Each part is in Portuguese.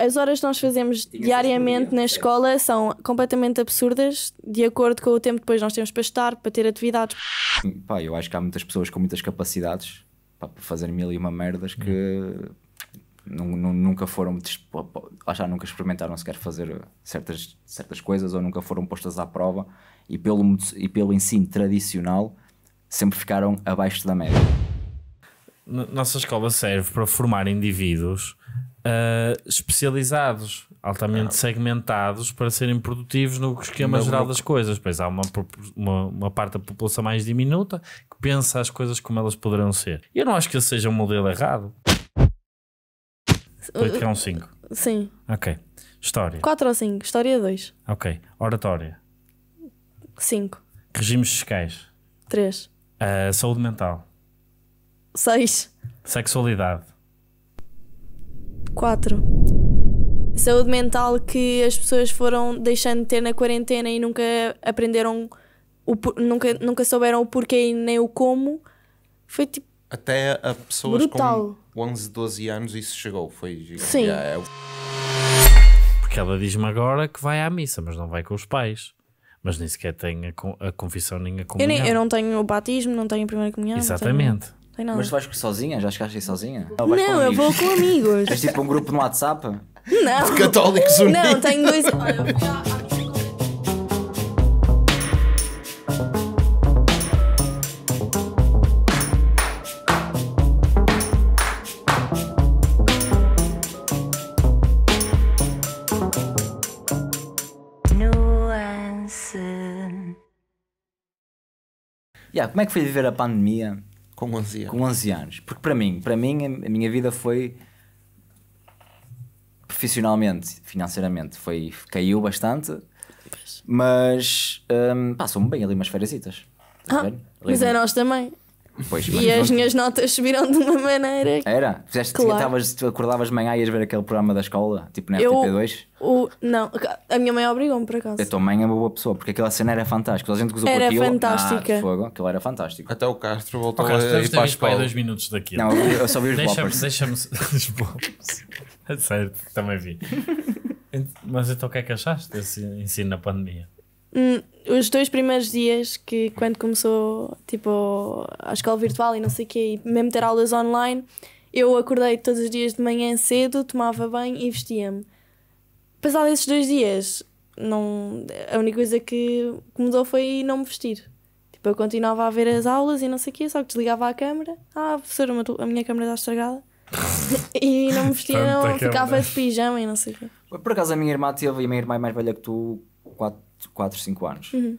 as horas que nós fazemos Tinha diariamente na escola são completamente absurdas, de acordo com o tempo que depois nós temos para estar, para ter atividades. Pá, eu acho que há muitas pessoas com muitas capacidades pá, para fazer mil e uma merdas que hum. nunca foram. acho já nunca experimentaram sequer fazer certas, certas coisas ou nunca foram postas à prova e pelo, e pelo ensino tradicional sempre ficaram abaixo da média. Nossa escola serve para formar indivíduos eh, especializados, altamente ah. segmentados para serem produtivos no esquema no geral grupo. das coisas. Pois há uma, uma, uma, parte da população mais diminuta que pensa as coisas como elas poderão ser. eu não acho que esse seja um modelo errado. Estou a tirar um 5. Sim. Ok. História. 4 ou 5. História 2. Ok. Oratória. 5. Regimes fiscais. 3. Uh, eh, saúde mental. 6. Sexualidade. 4. Saúde mental que as pessoas foram deixando de ter na quarentena e nunca aprenderam, o, nunca, nunca souberam o porquê nem o como. Foi tipo. Até a pessoas brutal. com 11, 12 anos isso chegou. Foi. Sim. é... Porque ela diz-me agora que vai à missa, mas não vai com os pais mas nem sequer tem a, confissão nem a comunhão. Eu, nem, eu não tenho o batismo, não tenho a primeira comunhão. Exatamente. Foi nada. Mas tu vais sozinha? Já chegaste aí sozinha? Não, vais não com eu vou com amigos. Tens tipo um grupo no WhatsApp? Não. De católicos unidos. Não, tenho dois. Olha, eu fui à- Nuance. como é que foi viver a pandemia? Com 11 anos. Com 11 anos. Porque para mim, para mim, a minha vida foi profissionalmente, financeiramente, foi, caiu bastante. Mas hum, passou me bem ali umas férias. Tá ah, mas é nós também. Pois, e mas... as minhas notas subiram de uma maneira. Era? Fizeste claro. que tavas, tu acordavas de manhã e ias ver aquele programa da escola, tipo na FTP2? O... Não, a minha mãe obrigou-me por acaso. A tua mãe é uma boa pessoa, porque aquela cena era fantástica. A gente era aquilo. fantástica. Ah, fogo. Aquilo era fantástico. Até o Castro voltou o Castro a ir para a escola. dois minutos daquilo. Não, eu só vi os bloppers. Deixa-me. certo, é também vi. Mas então o que é que achaste desse ensino na pandemia? Hum os dois primeiros dias que quando começou tipo a escola virtual e não sei o quê, e mesmo ter aulas online, eu acordei todos os dias de manhã cedo, tomava banho e vestia-me. Passado esses dois dias, não, a única coisa que mudou foi não me vestir. Tipo, eu continuava a ver as aulas e não sei o quê, só que desligava a câmera. Ah, professora, a minha câmera está estragada. e não me vestia, não, ficava de pijama e não sei o quê. Por acaso a minha irmã teve, e a minha irmã é mais velha que tu, quatro 4, 5 anos. Uhum.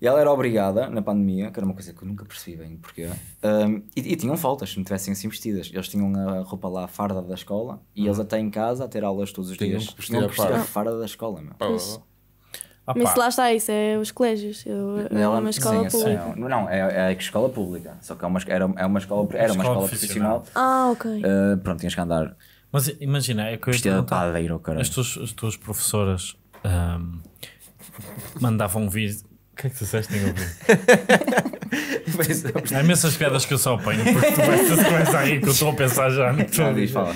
E ela era obrigada, na pandemia, que era uma coisa que eu nunca percebi bem porque um, e, e, tinham faltas, se não tivessem assim vestidas. Eles tinham a roupa lá, a farda da escola, e uhum. eles até em casa a ter aulas todos os tinham dias. tinham que vestir a farda da escola, meu. Mas lá está isso, é os colégios. Eu, é uma escola sim, pública. É, não, é, é escola pública. Só que é uma, era, é uma escola, era uma escola, profissional. Ah, ok. Uh, pronto, tinhas que andar. Mas imagina, é que eu. Vestida de padeiro, caralho. As tuas, as tuas professoras. Um, mandava um vídeo. O que é que tu disseste? Nem ouvi. Há imensas piadas que eu só apanho, porque tu vais, a rir aí que eu estou a pensar já. Não, diz, fala.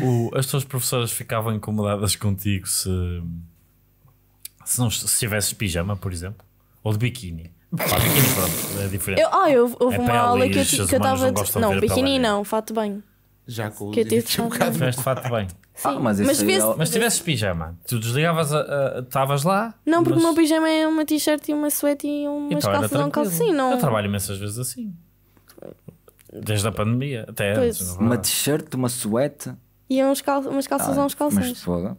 O, as tuas professoras ficavam incomodadas contigo se, se, não, se tivesses pijama, por exemplo, ou de biquíni. Pá, biquíni, pronto, é diferente. Eu, ah, eu, houve é uma aula que eu estava. Não, não biquíni não, fato de banho. Já com o edits um bocado. de fato bem. ah, mas, mas, tivesse mas tivesses pijama, tu desligavas, estavas lá. Não, porque mas... o meu pijama é uma t-shirt e uma suéte e umas então, calças não calcinho. Não... Eu trabalho imensas vezes assim. Desde a pandemia, até pois. É antes. Uma t-shirt, uma suéte. E uns cal... umas calças ou ah, uns calções. Tá. Mas foda.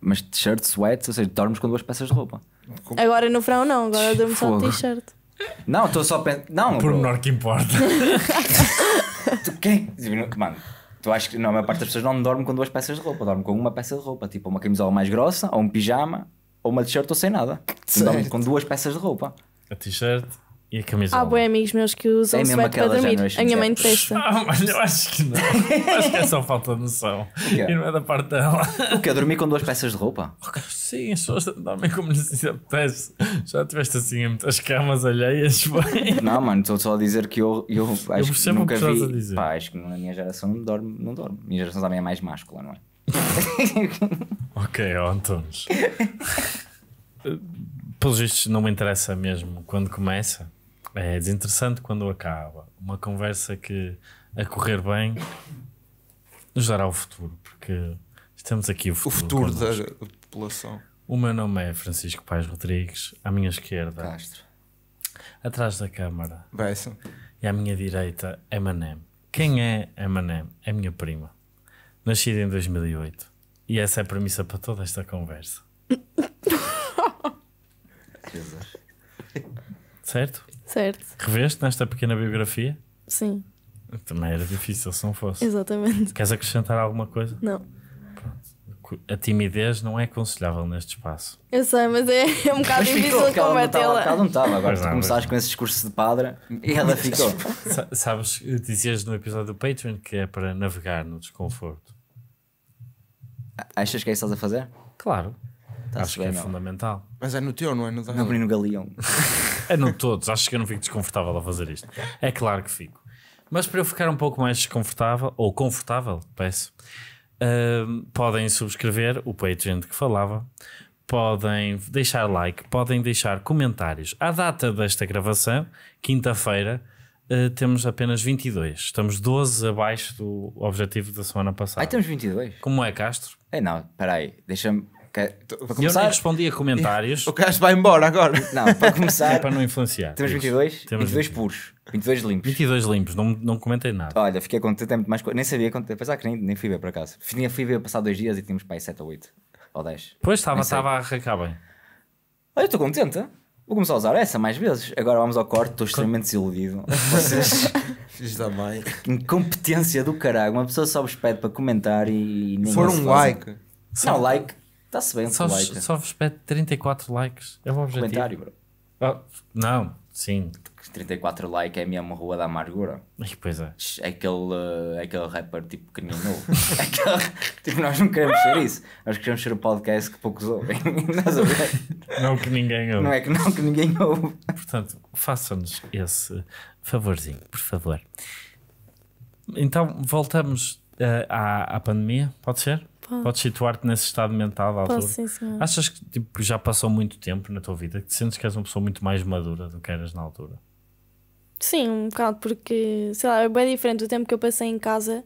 Mas t-shirt, suéte, ou seja, dormes com duas peças de roupa. Com... Agora no verão não, agora dormo só de t-shirt. Não, estou só pensando. Não, por menor que importa. tu, quem, mano, tu acho que não, a maior parte das pessoas não dorme com duas peças de roupa, dorme com uma peça de roupa, tipo uma camisola mais grossa, ou um pijama, ou uma t-shirt ou sem nada. Dorme com duas peças de roupa. A t-shirt e a camisola. Há boi amigos meus que usam é sweat para dormir. É a minha mãe detesta. Ah, mas eu acho que não. acho que é só falta de noção. E não é da parte dela. O que dormir com duas peças de roupa? Sim, as pessoas dormem como lhes apetece. Já tiveste assim em muitas camas alheias, Não, mano, estou só a dizer que eu, eu acho eu que nunca que vi. A dizer. Pá, acho que na minha geração não dorme. Não dorme. A minha geração também é mais máscula, não é? ok, ó, Pelos vistos, não me interessa mesmo quando começa. É desinteressante quando acaba. Uma conversa que, a correr bem, nos dará o futuro, porque estamos aqui o futuro, o futuro da população. O meu nome é Francisco Paes Rodrigues, à minha esquerda. Castro. Atrás da câmara. Bessa. E à minha direita, Emanem. Quem é Emanem? É minha prima. Nascida em 2008. E essa é a premissa para toda esta conversa. certo? Certo. Reveste nesta pequena biografia? Sim. Também era difícil se não fosse. Exatamente. Queres acrescentar alguma coisa? Não. Pronto. A timidez não é aconselhável neste espaço. Eu sei, mas é, é um bocado difícil combatê-la. Ela não estava, agora tu começaste com esse discurso de padre e ela ficou. Sabes, dizias no episódio do Patreon que é para navegar no desconforto. Achas que é isso que estás a fazer? Claro. Acho que é fundamental. Mas é no teu, não é no da. No Bruno Galeão. É não todos, acho que eu não fico desconfortável a fazer isto. É claro que fico. Mas para eu ficar um pouco mais desconfortável, ou confortável, peço, uh, podem subscrever o Patreon que falava, podem deixar like, podem deixar comentários. A data desta gravação, quinta-feira, uh, temos apenas 22. Estamos 12 abaixo do objetivo da semana passada. Ah, temos 22? Como é, Castro? É não, aí, deixa-me então, para começar, eu nem respondi a comentários. O Cássio vai embora agora. Não, para começar. é para não influenciar. Temos 22? Temos 22 puros. 22 limpos. 22 limpos, não, não comentei nada. Olha, fiquei contente, é muito mais. Nem sabia quanto. Apesar que nem, nem fui ver para casa. Fui, fui ver passar dois dias e tínhamos para aí 7 ou 8. Ou 10. Pois estava, estava a arrancar bem. Olha, estou contente. Vou começar a usar essa mais vezes. Agora vamos ao corte, estou extremamente desiludido. Vocês. Filhos da mãe. Incompetência do caralho. Uma pessoa só vos pede para comentar e. for um like. Não, like. Está-se bem, só, like. só vos pede 34 likes. É o objetivo. Comentário, bro. Oh, não, sim. 34 likes é mesma Rua da Amargura. pois é. É aquele, eh, é aquele rapper tipo que nem novo. é aquele, tipo, nós não queremos ser isso. Nós queremos ser o podcast que poucos ouvem. não é que ninguém ouve. Não é que não que ninguém ouve. Portanto, façam-nos esse favorzinho, por favor. Então, voltamos uh, à, à pandemia, pode ser? Pode. Podes situar-te nesse estado mental da altura. Sim, senhora. Achas que tipo, já passou muito tempo na tua vida? Que sentes que és uma pessoa muito mais madura do que eras na altura? Sim, um bocado, porque sei lá, é bem diferente. O tempo que eu passei em casa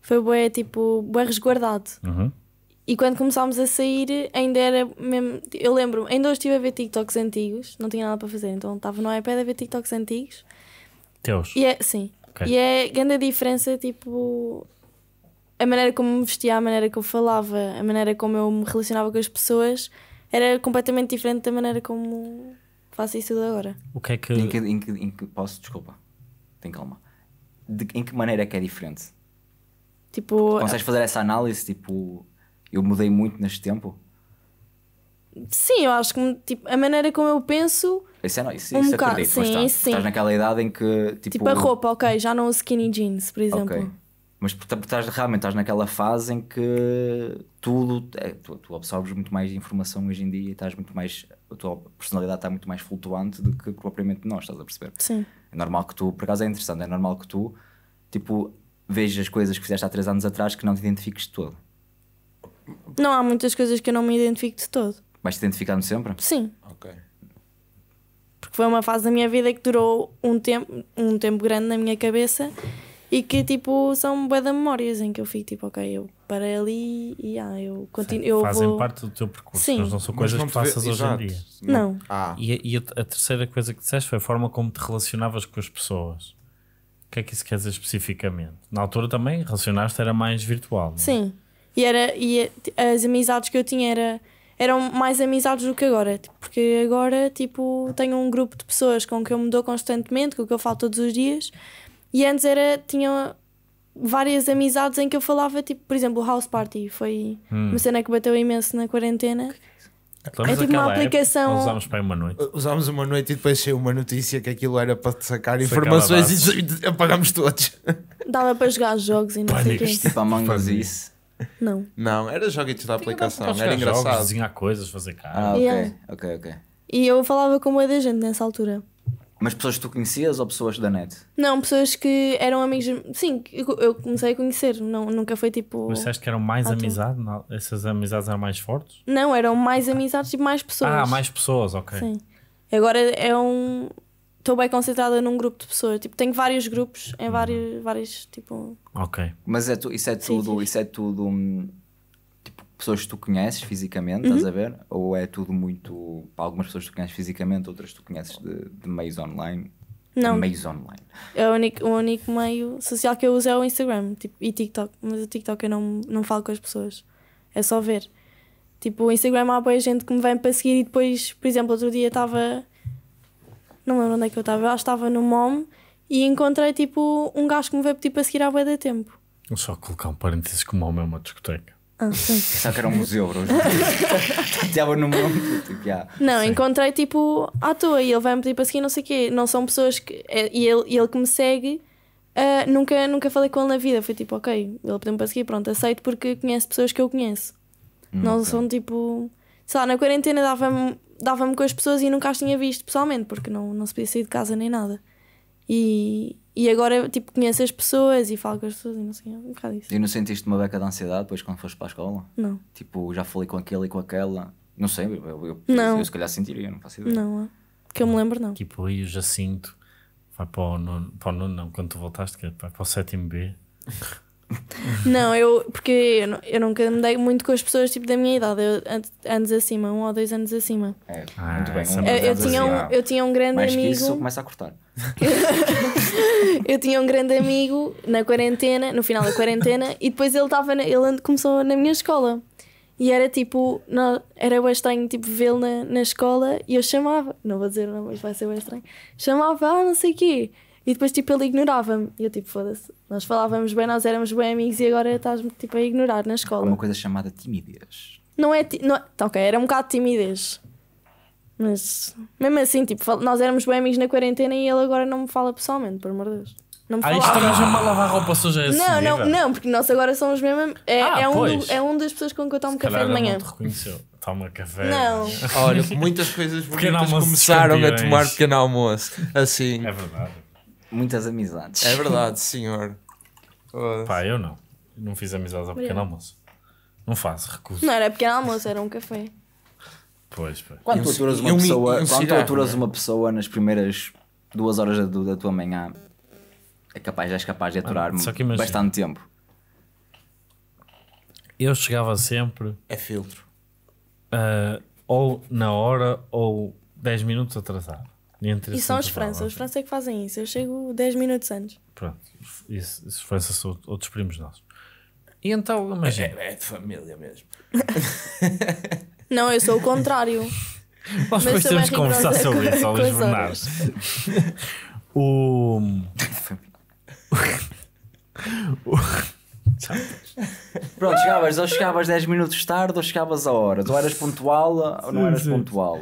foi bem, tipo, bem resguardado. Uhum. E quando começámos a sair, ainda era mesmo. Eu lembro, ainda hoje estive a ver TikToks antigos, não tinha nada para fazer, então estava no iPad a ver TikToks antigos. Teus? E é, sim. Okay. E é grande a diferença, tipo, a maneira como me vestia, a maneira que eu falava, a maneira como eu me relacionava com as pessoas era completamente diferente da maneira como faço isso tudo agora. O que é que. Em que, em que, em que posso, desculpa, tem calma. De, em que maneira é que é diferente? Tipo. Consegues fazer essa análise? Tipo, eu mudei muito neste tempo? Sim, eu acho que tipo, a maneira como eu penso. Isso é nóis, isso, um isso bocado, sim, tá, sim. Estás naquela idade em que. Tipo, tipo a roupa, ok, já não uso skinny jeans, por exemplo. Okay mas porque estás, realmente estás naquela fase em que tudo é, tu, tu, absorves muito mais informação hoje em dia e estás muito mais a tua personalidade está muito mais flutuante do que propriamente nós, estás a perceber? Sim. É normal que tu, por acaso é interessante, é normal que tu tipo vejas as coisas que fizeste há três anos atrás que não te identifiques de todo. Não há muitas coisas que eu não me identifico de todo. Vais te identificando sempre? Sim. Ok. Porque foi uma fase da minha vida que durou um tempo, um tempo grande na minha cabeça e que tipo são boas de memórias em que eu fico tipo, ok, eu parei ali e ah, eu continuo. Sim, eu fazem vou... parte do teu percurso, Sim. mas não são coisas não que faças hoje em dia. Não. Ah. E, e a, a terceira coisa que disseste foi a forma como te relacionavas com as pessoas. O que é que isso quer dizer especificamente? Na altura também relacionaste era mais virtual. Não? É? Sim. E, era, e as amizades que eu tinha era, eram mais amizades do que agora. Porque agora, tipo, tenho um grupo de pessoas com que eu me dou constantemente, com que eu falo todos os dias e antes era, tinha várias amizades em que eu falava, tipo, por exemplo, House Party foi hum. uma cena que bateu imenso na quarentena. Estamos é, é, então, é tipo uma aplicação. Época, usámos para uma noite. Usámos uma noite e depois saiu uma notícia que aquilo era para sacar informações e apagámos todos. Dava para jogar jogos e não sei o quê. Tipo Among Us isso. Não. Não, era jogar e a aplicação. Era, era engraçado. Jogos, desenhar coisas, fazer cara. Ah, ok, yeah. ok, ok. E eu falava com uma da gente nessa altura. Mas pessoas que tu conhecias ou pessoas da net? Não, pessoas que eram amigos. Sim, eu comecei a conhecer, não, nunca foi tipo. Mas disseste que eram mais ah, essas amizades eram mais fortes? Não, eram mais amizades e mais pessoas. Ah, mais pessoas, ok. Sim. Agora é um. Estou bem concentrada num grupo de pessoas. Tipo, tenho vários grupos em uhum. vários, vários tipo. Ok. Mas é tu, isso é tudo. Sim, sim. Isso é tudo hum, pessoas que tu conheces fisicamente, uhum. estás a ver? Ou é tudo muito. Para algumas pessoas tu conheces fisicamente, outras tu conheces de, de meios online? Não. De meios online. É o, único, o único meio social que eu uso é o Instagram tipo, e TikTok. Mas o TikTok eu não, não falo com as pessoas. É só ver. Tipo, o Instagram há boa gente que me vem para seguir e depois, por exemplo, outro dia estava. Não lembro onde é que eu estava. Eu acho que estava no MOM e encontrei tipo um gajo que me veio pedir para seguir há boa de tempo. Vou só colocar um parênteses que o MOM é uma discoteca. Ah, Só que era um museu, bro. Estava no mundo. Tipo, yeah. Não, Sim. encontrei tipo à toa e ele vai-me pedir para seguir, não sei o quê. Não são pessoas que. É, e ele, ele que me segue, uh, nunca, nunca falei com ele na vida. Foi tipo, ok, ele pediu-me para seguir, pronto, aceito porque conhece pessoas que eu conheço. Hum, não são tipo. Sei lá, na quarentena dava-me dava com as pessoas e nunca as tinha visto pessoalmente porque não, não se podia sair de casa nem nada. E, e agora, tipo, conheço as pessoas e falo com as pessoas e não sei, é um bocado isso. E não sentiste uma beca de ansiedade depois quando foste para a escola? Não. Tipo, já falei com aquele e com aquela? Não sei, eu, eu, não. eu, se calhar sentiria, não faço ideia. Não, é. que eu me lembro não. Tipo, aí já Jacinto vai para o nono, para o nono não, quando tu voltaste, é, vai para o sétimo B. Não, eu, porque eu, eu, nunca andei muito com as pessoas tipo da minha idade, eu, anos acima, um ou dois anos acima. É, ah, muito bem. Um é eu, eu tinha um, eu tinha um grande Mais amigo. Que isso, começa a cortar. eu tinha um grande amigo na quarentena, no final da quarentena, e depois ele estava ele começou na minha escola. E era tipo, não, era estranho tipo, vê-lo na, na escola e eu chamava, não vou dizer não, mas vai ser estranho. Chamava, ah, não sei o quê. E depois, tipo, ele ignorava-me. E eu, tipo, foda-se. Nós falávamos bem, nós éramos bem amigos e agora estás-me, tipo, a ignorar na escola. Há uma coisa chamada timidez. Não é... Ti não é... Tá, ok, era um bocado timidez. Mas, mesmo assim, tipo, nós éramos bem amigos na quarentena e ele agora não me fala pessoalmente, por amor de Deus. Não me ah, isto também já me lavar roupa suja esse Não, assim, não, não, porque nós agora somos mesmo... É, ah, é, um, do, é um das pessoas com quem eu tomo Se café de manhã. não te reconheceu toma café. Não. Olha, muitas coisas bonitas começaram campeões. a é tomar pequeno almoço. Assim. É verdade muitas amizades. É verdade, senhor. Pá, eu não. Não fiz amizades ao pequeno almoço. Não faço, recuso. Não era pequeno almoço, era um café. Pois, pois. Quando aturas uma, pessoa, quando aturas né? uma pessoa nas primeiras duas horas da, da tua manhã, é capaz, és capaz de aturar ah, bastante tempo. Eu chegava sempre. É filtro. Uh, ou na hora ou 10 minutos atrasado. Entre e são os França. Os França é que fazem isso. Eu chego 10 minutos antes. Pronto. Isso, os França são outros primos nossos. E então, imagina. É, é de família mesmo. não, eu sou o contrário. Nós depois temos de conversar sobre isso, ao Bernardo. O. o... Pronto, chegavas, ou chegavas 10 minutos tarde, ou chegavas a horas, ou eras pontual, ou não eras sim. pontual.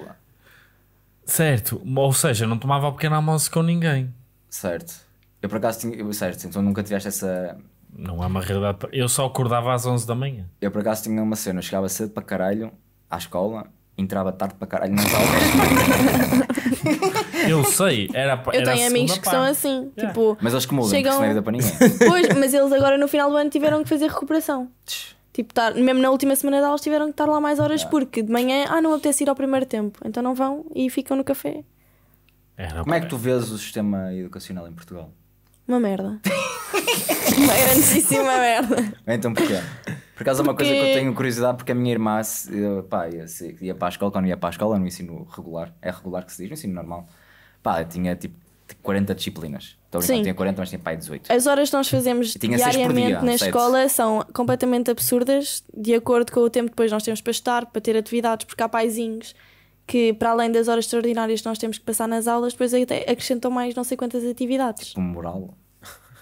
Certo, ou seja, não tomava o pequeno almoço com ninguém. Certo. Eu por acaso tinha. certo, então nunca tiveste essa. Não é uma realidade. Eu só acordava às 11 da manhã. Eu por acaso tinha uma cena, chegava cedo para caralho à escola, entrava tarde para caralho nas aulas. Eu sei, era Eu tenho amigos que parte. são assim, yeah. É. tipo. Mas eles que mudam, chegam... porque isso não é vida para ninguém. Pois, mas eles agora no final do ano tiveram que fazer recuperação. Tipo, tar, tá, mesmo na última semana delas de tiveram que estar lá mais horas porque de manhã, ah, não apetece ir ao primeiro tempo, então não vão e ficam no café. É, Como é que tu vês o sistema educacional em Portugal? Uma merda. uma grandíssima merda. Então porquê? Por acaso é uma coisa que eu tenho curiosidade, porque a minha irmã pá, ia, ia para a escola, quando ia para a escola, no ensino regular, é regular que se diz, no ensino normal, pá, tinha tipo 40 disciplinas. Então, Sim. tinha 40, mas tinha pai 18. As horas que nós fazemos diariamente dia, na 7. escola são completamente absurdas, de acordo com o tempo que depois nós temos para estar, para ter atividades, porque há paizinhos que, para além das horas extraordinárias que nós temos que passar nas aulas, depois acrescentam mais não sei quantas atividades. Tipo, moral.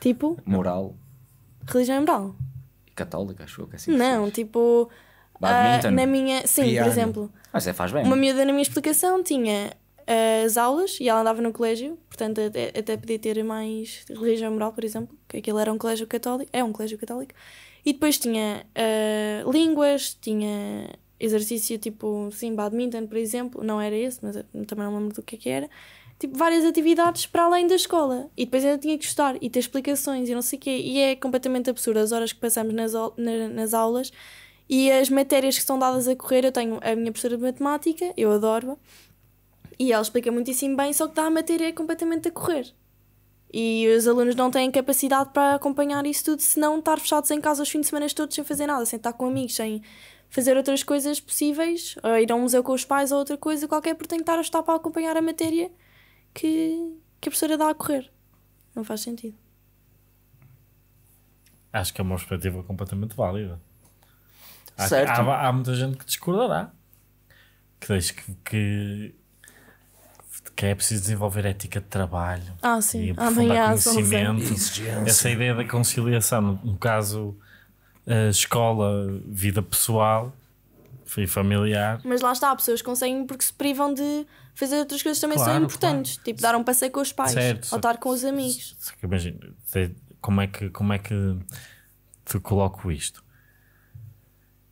Tipo? moral. Religião e moral. Católica, acho que é assim. Não, tipo. Uh, na minha, sim, Piano. por exemplo. Mas ah, é, faz bem. Uma miúda na minha explicação tinha eh, as aulas e ela andava no colégio, portanto até, até podia ter mais religião moral, por exemplo, que aquilo era um colégio católico, é um colégio católico, e depois tinha uh, línguas, tinha exercício tipo, sim, badminton, por exemplo, não era esse, mas também não lembro do que, é que era, tipo, várias atividades para além da escola. E depois ainda tinha que estudar e ter explicações e não sei o quê. E é completamente absurdo as horas que passamos nas, na, nas aulas e as matérias que são dadas a correr. Eu tenho a minha professora de matemática, eu adoro-a, e ela explica muitíssimo bem, só que dá a matéria completamente a correr. E os alunos não têm capacidade para acompanhar isso tudo, se não estar fechados em casa os fins de semana todos sem fazer nada, sem estar com amigos, sem fazer outras coisas possíveis, ou ir a um museu com os pais ou outra coisa qualquer, porque tentar que estar a estar para acompanhar a matéria que, que a professora dá a correr. Não faz sentido. Acho que é uma perspectiva completamente válida. Certo. Há, há, há muita gente que discordará. Que, que, que que é preciso desenvolver ética de trabalho ah, sim. e ah, aprofundar é. conhecimento. Essa ideia da conciliação, no caso escola, vida pessoal e familiar. Mas lá está, pessoas conseguem porque se privam de fazer outras coisas também claro, são importantes, claro. tipo dar um passeio com os pais certo, ou estar com os amigos. Imagina, como é que, como é que te coloco isto?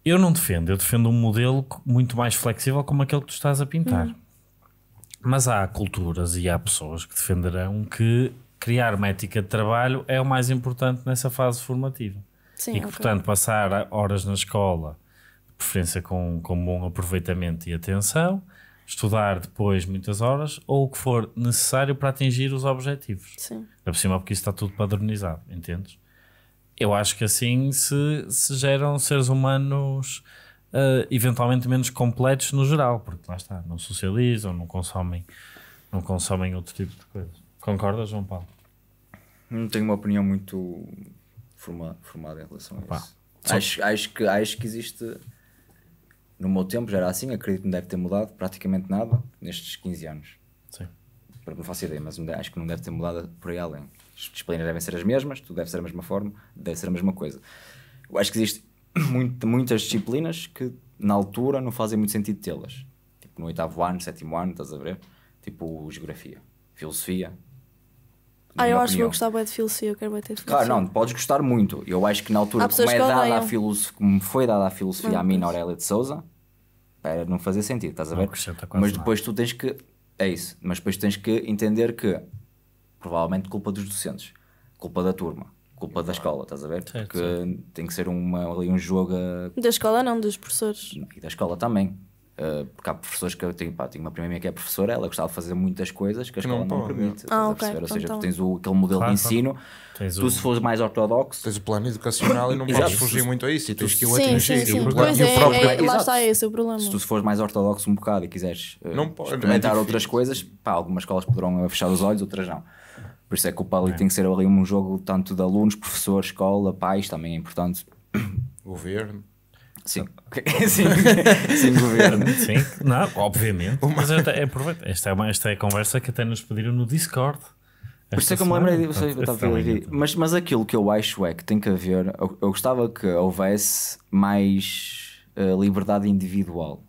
Eu não defendo, eu defendo um modelo muito mais flexível como aquele que tu estás a pintar. Hum. Mas há culturas e há pessoas que defenderão que criar uma ética de trabalho é o mais importante nessa fase formativa. Sim, e que, okay. portanto, passar horas na escola, de preferência com, com bom aproveitamento e atenção, estudar depois muitas horas ou o que for necessário para atingir os objetivos. Sim. É por cima, porque isso está tudo padronizado, entendes? Eu acho que assim se, se geram seres humanos uh, eventualmente menos completos no geral, porque lá está, não socializam, não consomem, não consomem outro tipo de coisas. Concordas, João Paulo? Não tenho uma opinião muito formada, formada em relação Opa. a isso. Acho, acho, que, acho que existe. No meu tempo já era assim, acredito que não deve ter mudado praticamente nada nestes 15 anos. Sim. Não faço ideia, mas acho que não deve ter mudado por aí além. As disciplinas devem ser as mesmas, tudo deve ser a mesma forma, deve ser a mesma coisa. Eu acho que existe muito, muitas disciplinas que na altura não fazem muito sentido tê-las. Tipo, no oitavo ano, sétimo ano, estás a ver? Tipo, geografia, filosofia. Ah, eu acho que eu gostava é de filosofia, eu quero bem ter filosofia. Claro, não, podes gostar muito. Eu acho que na altura, como, é dada a filosof... como foi dada a filosofia não, a mim na Aurélia de Souza, para não fazer sentido, estás a ver? Mas depois nada. tu tens que. É isso, mas depois tens que entender que provavelmente culpa dos docentes, culpa da turma, culpa da escola, estás a ver? Certo, Porque certo. tem que ser uma, ali um jogo. A... Da escola não, dos professores. E da escola também. Uh, porque há professores que eu tenho, pá, tenho uma prima minha que é professora, ela gostava de fazer muitas coisas que a escola não, não, permite. É? Ah, okay, Ou então seja, tá tu tens o, aquele modelo claro, de ensino, tu o... se fores mais ortodoxo. Tens o plano educacional e não podes fugir muito a isso e tens que o atingir. e o é, é próprio... É, lá está esse o problema. Se tu fores mais ortodoxo um bocado e quiseres uh, não pode, experimentar é outras coisas, pá, algumas escolas poderão fechar os olhos, outras não. Por isso é que o Pali é. tem que ser ali um jogo tanto de alunos, professores, escola, pais, também é importante. Governo. Sim. sim. sim, governo. Sim, não, obviamente. Mas é, esta, é uma, esta é a conversa que até nos pediram no Discord. Por isso é que eu me lembrei disso. Mas, mas aquilo que eu acho é que tem que haver. Eu, eu gostava que houvesse mais uh, liberdade individual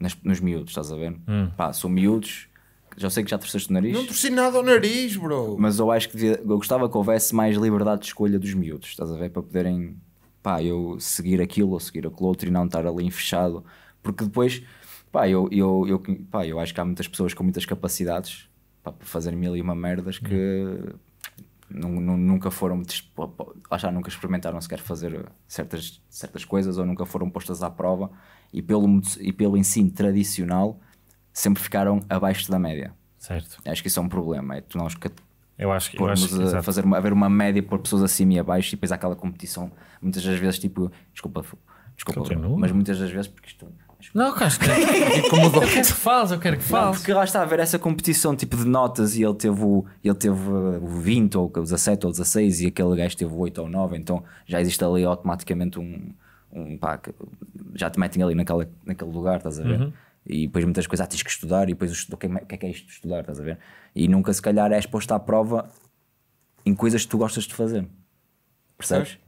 nas, nos miúdos, estás a ver? Hum. Pá, são miúdos já sei que já torceste o nariz. Não torci nada ao nariz, bro. Mas eu acho que devia, eu gostava que houvesse mais liberdade de escolha dos miúdos, estás a ver? Para poderem, pá, eu seguir aquilo ou seguir aquilo outro e não estar ali fechado. Porque depois, pá, eu, eu, eu, pá, eu acho que há muitas pessoas com muitas capacidades pá, para fazer mil e uma merdas que hum. nunca foram, achar nunca experimentaram sequer fazer certas, certas coisas ou nunca foram postas à prova e pelo, e pelo ensino tradicional sempre ficaram abaixo da média. Certo. Acho que isso é um problema. É tu nós eu acho que, eu acho que a fazer uma, haver uma média por pessoas acima e abaixo e depois há aquela competição, muitas das vezes, tipo, desculpa, desculpa, Continua. mas muitas das vezes, porque isto. Não, acho que tipo, como eu quero que fales, eu quero que fales. Porque lá está a haver essa competição tipo de notas e ele teve o, ele teve uh, o 20 ou o 17 ou 16 e aquele gajo teve o 8 ou 9, então já existe ali automaticamente um, um pá, já te metem ali naquela, naquele lugar, estás a ver? Uhum e depois muitas coisas ah, tens que estudar e depois é é, o que, é, que é isto de estudar, estás a ver? E nunca se calhar és posto à prova em coisas que tu gostas de fazer. Percebes? Sabes?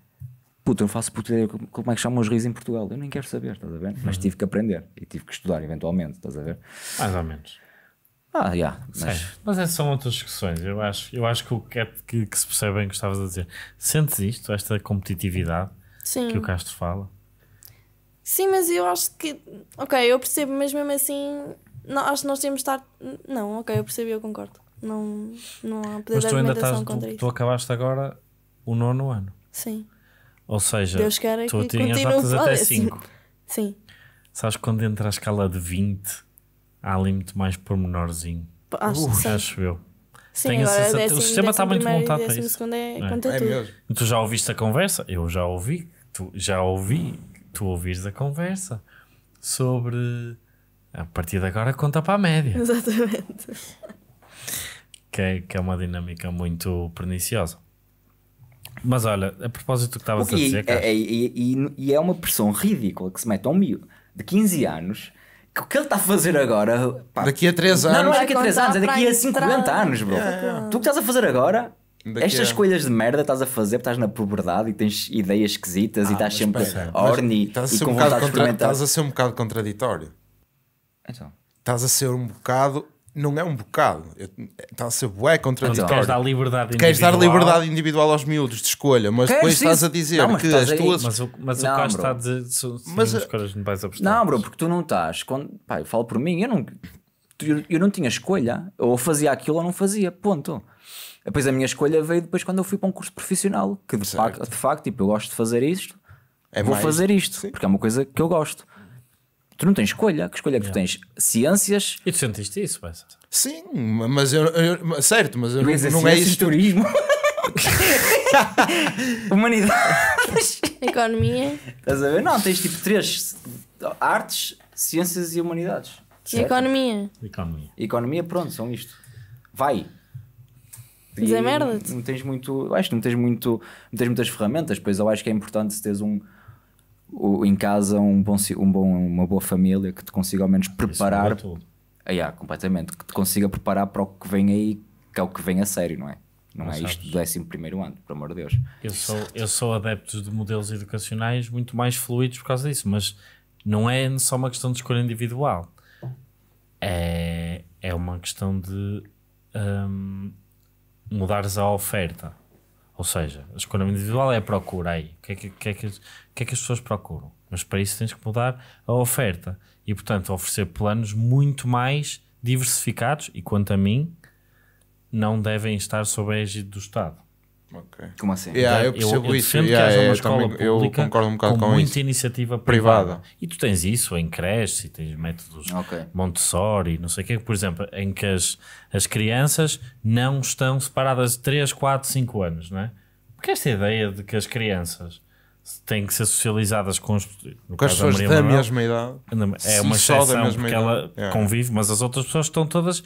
Puta, eu faço puta como é que chamam os rios em Portugal. Eu nem quero saber, estás a ver? Uhum. Mas tive que aprender e tive que estudar eventualmente, estás a ver? Mais ou menos. Ah, já. Yeah, mas... Sei, mas essas são outras discussões. Eu acho, eu acho que o que, é que, que se percebe bem que estavas a dizer. Sentes isto, esta competitividade Sim. que o Castro fala? Sim, mas eu acho que. Ok, eu percebo, mas mesmo assim. Não, acho que nós temos de estar. Não, ok, eu percebo e eu concordo. Não, não há poder mas de tu ainda estás, contra tu, isso. Tu acabaste agora o nono ano. Sim. Ou seja, Deus quer tu que tinhas notas até 5. Sim. Sabes quando entra a escala de 20, há limite mais pormenorzinho. Acho, uh, acho eu. Sim, Tenho agora, décimo, o sistema está muito montado para isso. É, é. é tu. Tu já ouviste a conversa? Eu já ouvi. Tu já ouvi tu ouvires a conversa sobre a partir de agora conta para a média. Exatamente. Que é, que é uma dinâmica muito perniciosa. Mas olha, a propósito do que estavas a é, dizer. cara, é, é, e, é, e é uma pressão ridícula que se mete a um mil de 15 anos que o que ele está a fazer agora. Pá, daqui a 3 anos. Não, não é daqui a 3 anos, é daqui a 50 anos, bro. Tu o que estás a fazer agora estas coisas de merda estás a fazer porque estás na puberdade e tens ideias esquisitas ah, e estás sempre espera, horny estás e com um vontade de experimentar. Estás a ser um bocado contraditório. Então. Estás a ser um bocado não é um bocado. É, estás a ser bué então, contraditório. Queres dar liberdade queres individual. Queres dar liberdade individual aos miúdos de escolha, mas queres depois estás a dizer não, que as tuas. Mas o, mas não, o caso está a dizer. Se, mas, se não vais Não, bro, porque tu não estás. Quando, pá, eu falo por mim, eu não, eu, eu não tinha escolha. Ou fazia aquilo ou não fazia. Ponto. Depois a minha escolha veio depois quando eu fui para um curso profissional, que de, facto, de facto, tipo, eu gosto de fazer isto, é vou mais... fazer isto, Sim. porque é uma coisa que eu gosto. Tu não tens escolha, que escolha é que tu tens? Ciências. E tu sentiste isso, pensa? Sim, mas eu, eu, certo, mas eu mas não, não é isso. turismo. Humanidades. Economia. Estás a ver? Não, tens tipo três: artes, ciências e humanidades. E economia. Economia. Economia, pronto, são isto. Vai desenmerda merda Não tens muito. Acho que não tens muito. Não tens muitas ferramentas, pois eu acho que é importante teres um. O, em casa um bom, um bom, uma boa família que te consiga ao menos preparar. Isso é tudo. Ah, yeah, completamente. Que te consiga preparar para o que vem aí, que é o que vem a sério, não é? Não, é não é sabes. isto do 11 ano, pelo amor de Deus. Eu sou, eu sou adepto de modelos educacionais muito mais fluidos por causa disso, mas não é só uma questão de escolha individual. É, é uma questão de. Um, mudares a oferta. Ou seja, a escolha individual é a procura aí. O que é que, que, é que, que, é que as pessoas procuram? Mas para isso tens que mudar a oferta. E, portanto, oferecer planos muito mais diversificados e, quanto a mim, não devem estar sob a égide do Estado. Okay. Como assim? Yeah, eu percebo eu, eu isso. Yeah, que haja uma escola também, pública eu concordo um bocado com, com muita isso. iniciativa privada. privada. E tu tens isso em creches, tens métodos okay. Montessori, não sei o que, por exemplo, em que as, as crianças não estão separadas de 3, 4, 5 anos, não é? Porque esta ideia de que as crianças têm que ser socializadas com, os, com as pessoas da, mesma idade é uma exceção, porque idade. ela yeah. convive, mas as outras pessoas estão todas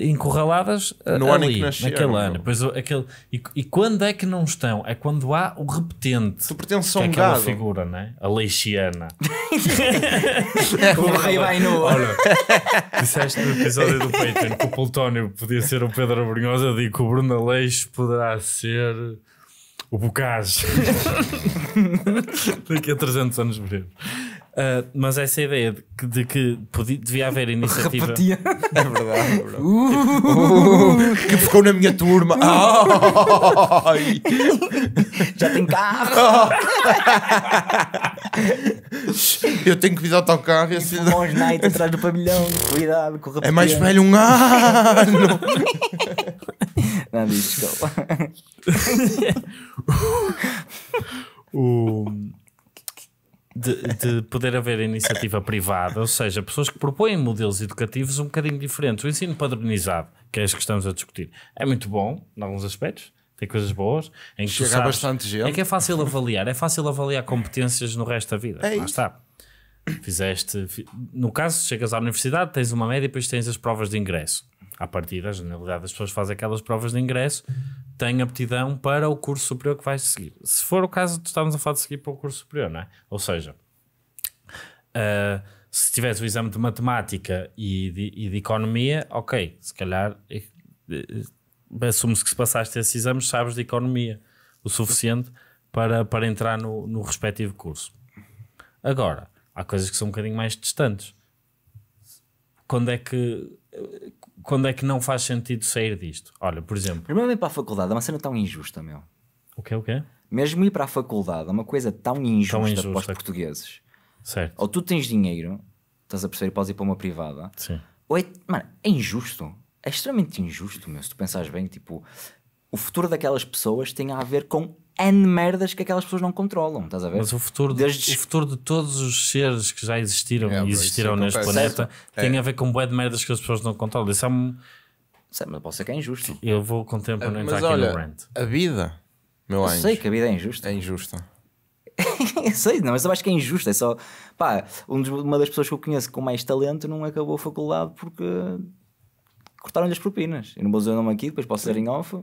encurraladas no ali, ano que nasceram, naquele ano. Pois aquele, e, e, quando é que não estão? É quando há o repetente. Tu pertences a é um é aquela gado. figura, né? A leixiana. o rei vai Olha, disseste no episódio do Patreon que o Plutónio podia ser o Pedro Brunhosa, eu digo que o Bruno Leix poderá ser o Bocage. Daqui a 300 anos breve. Uh, mas essa ideia de que, de que podia, devia haver iniciativa. Repetia. É verdade, é verdade. Uh, que ficou na minha turma. Uh! já tem carro. Eu tenho que vir ao autocarro. E assim... night atrás do pavilhão. Cuidado com o É mais velho um ano. Não, desculpa. o de, de poder haver iniciativa privada, ou seja, pessoas que propõem modelos educativos um bocadinho diferentes. O ensino padronizado, que é este que estamos a discutir, é muito bom em alguns aspectos, tem coisas boas. Em que Chega sabes, bastante gente. É que é fácil avaliar, é fácil avaliar competências no resto da vida. É Lá está. Fizeste, no caso, chegas à universidade, tens uma média e depois tens as provas de ingresso. À partida, a generalidade das pessoas faz aquelas provas de ingresso tem aptidão para o curso superior que vai seguir. Se for o caso, estamos a falar de seguir para o curso superior, não é? Ou seja, uh, se tivesse o exame de matemática e de, e de economia, ok, se calhar eh, eh, assumo-se que se passaste esses exames, sabes de economia o suficiente para, para entrar no, no respectivo curso. Agora, há coisas que são um bocadinho mais distantes. Quando é que quando é que não faz sentido sair disto? Olha, por exemplo. Primeiro, ir para a faculdade é uma cena tão injusta, meu. O que é o quê? Mesmo ir para a faculdade é uma coisa tão injusta, tão injusta para os portugueses. Certo. Ou tu tens dinheiro, estás a perceber, podes ir para uma privada. Sim. Ou é, mano, é injusto. É extremamente injusto, meu, se tu pensares bem, tipo, o futuro daquelas pessoas tem a ver com N merdas que aquelas pessoas não controlam, estás a ver? Mas o futuro, Desde... o futuro de todos os seres que já existiram é, e existiram neste planeta é. tem a ver com bué de merdas que as pessoas não controlam. Isso é um... Sei, mas pode ser que é injusto. Eu vou com o tempo não entrar olha, aqui no rant. A vida, meu eu anjo. sei que a vida é injusta. É injusta. eu sei, não, mas eu acho que é injusto. É só pá, uma das pessoas que eu conheço com mais talento não acabou a faculdade porque cortaram-lhe as propinas. Eu não vou dizer o nome aqui, depois posso ser em off.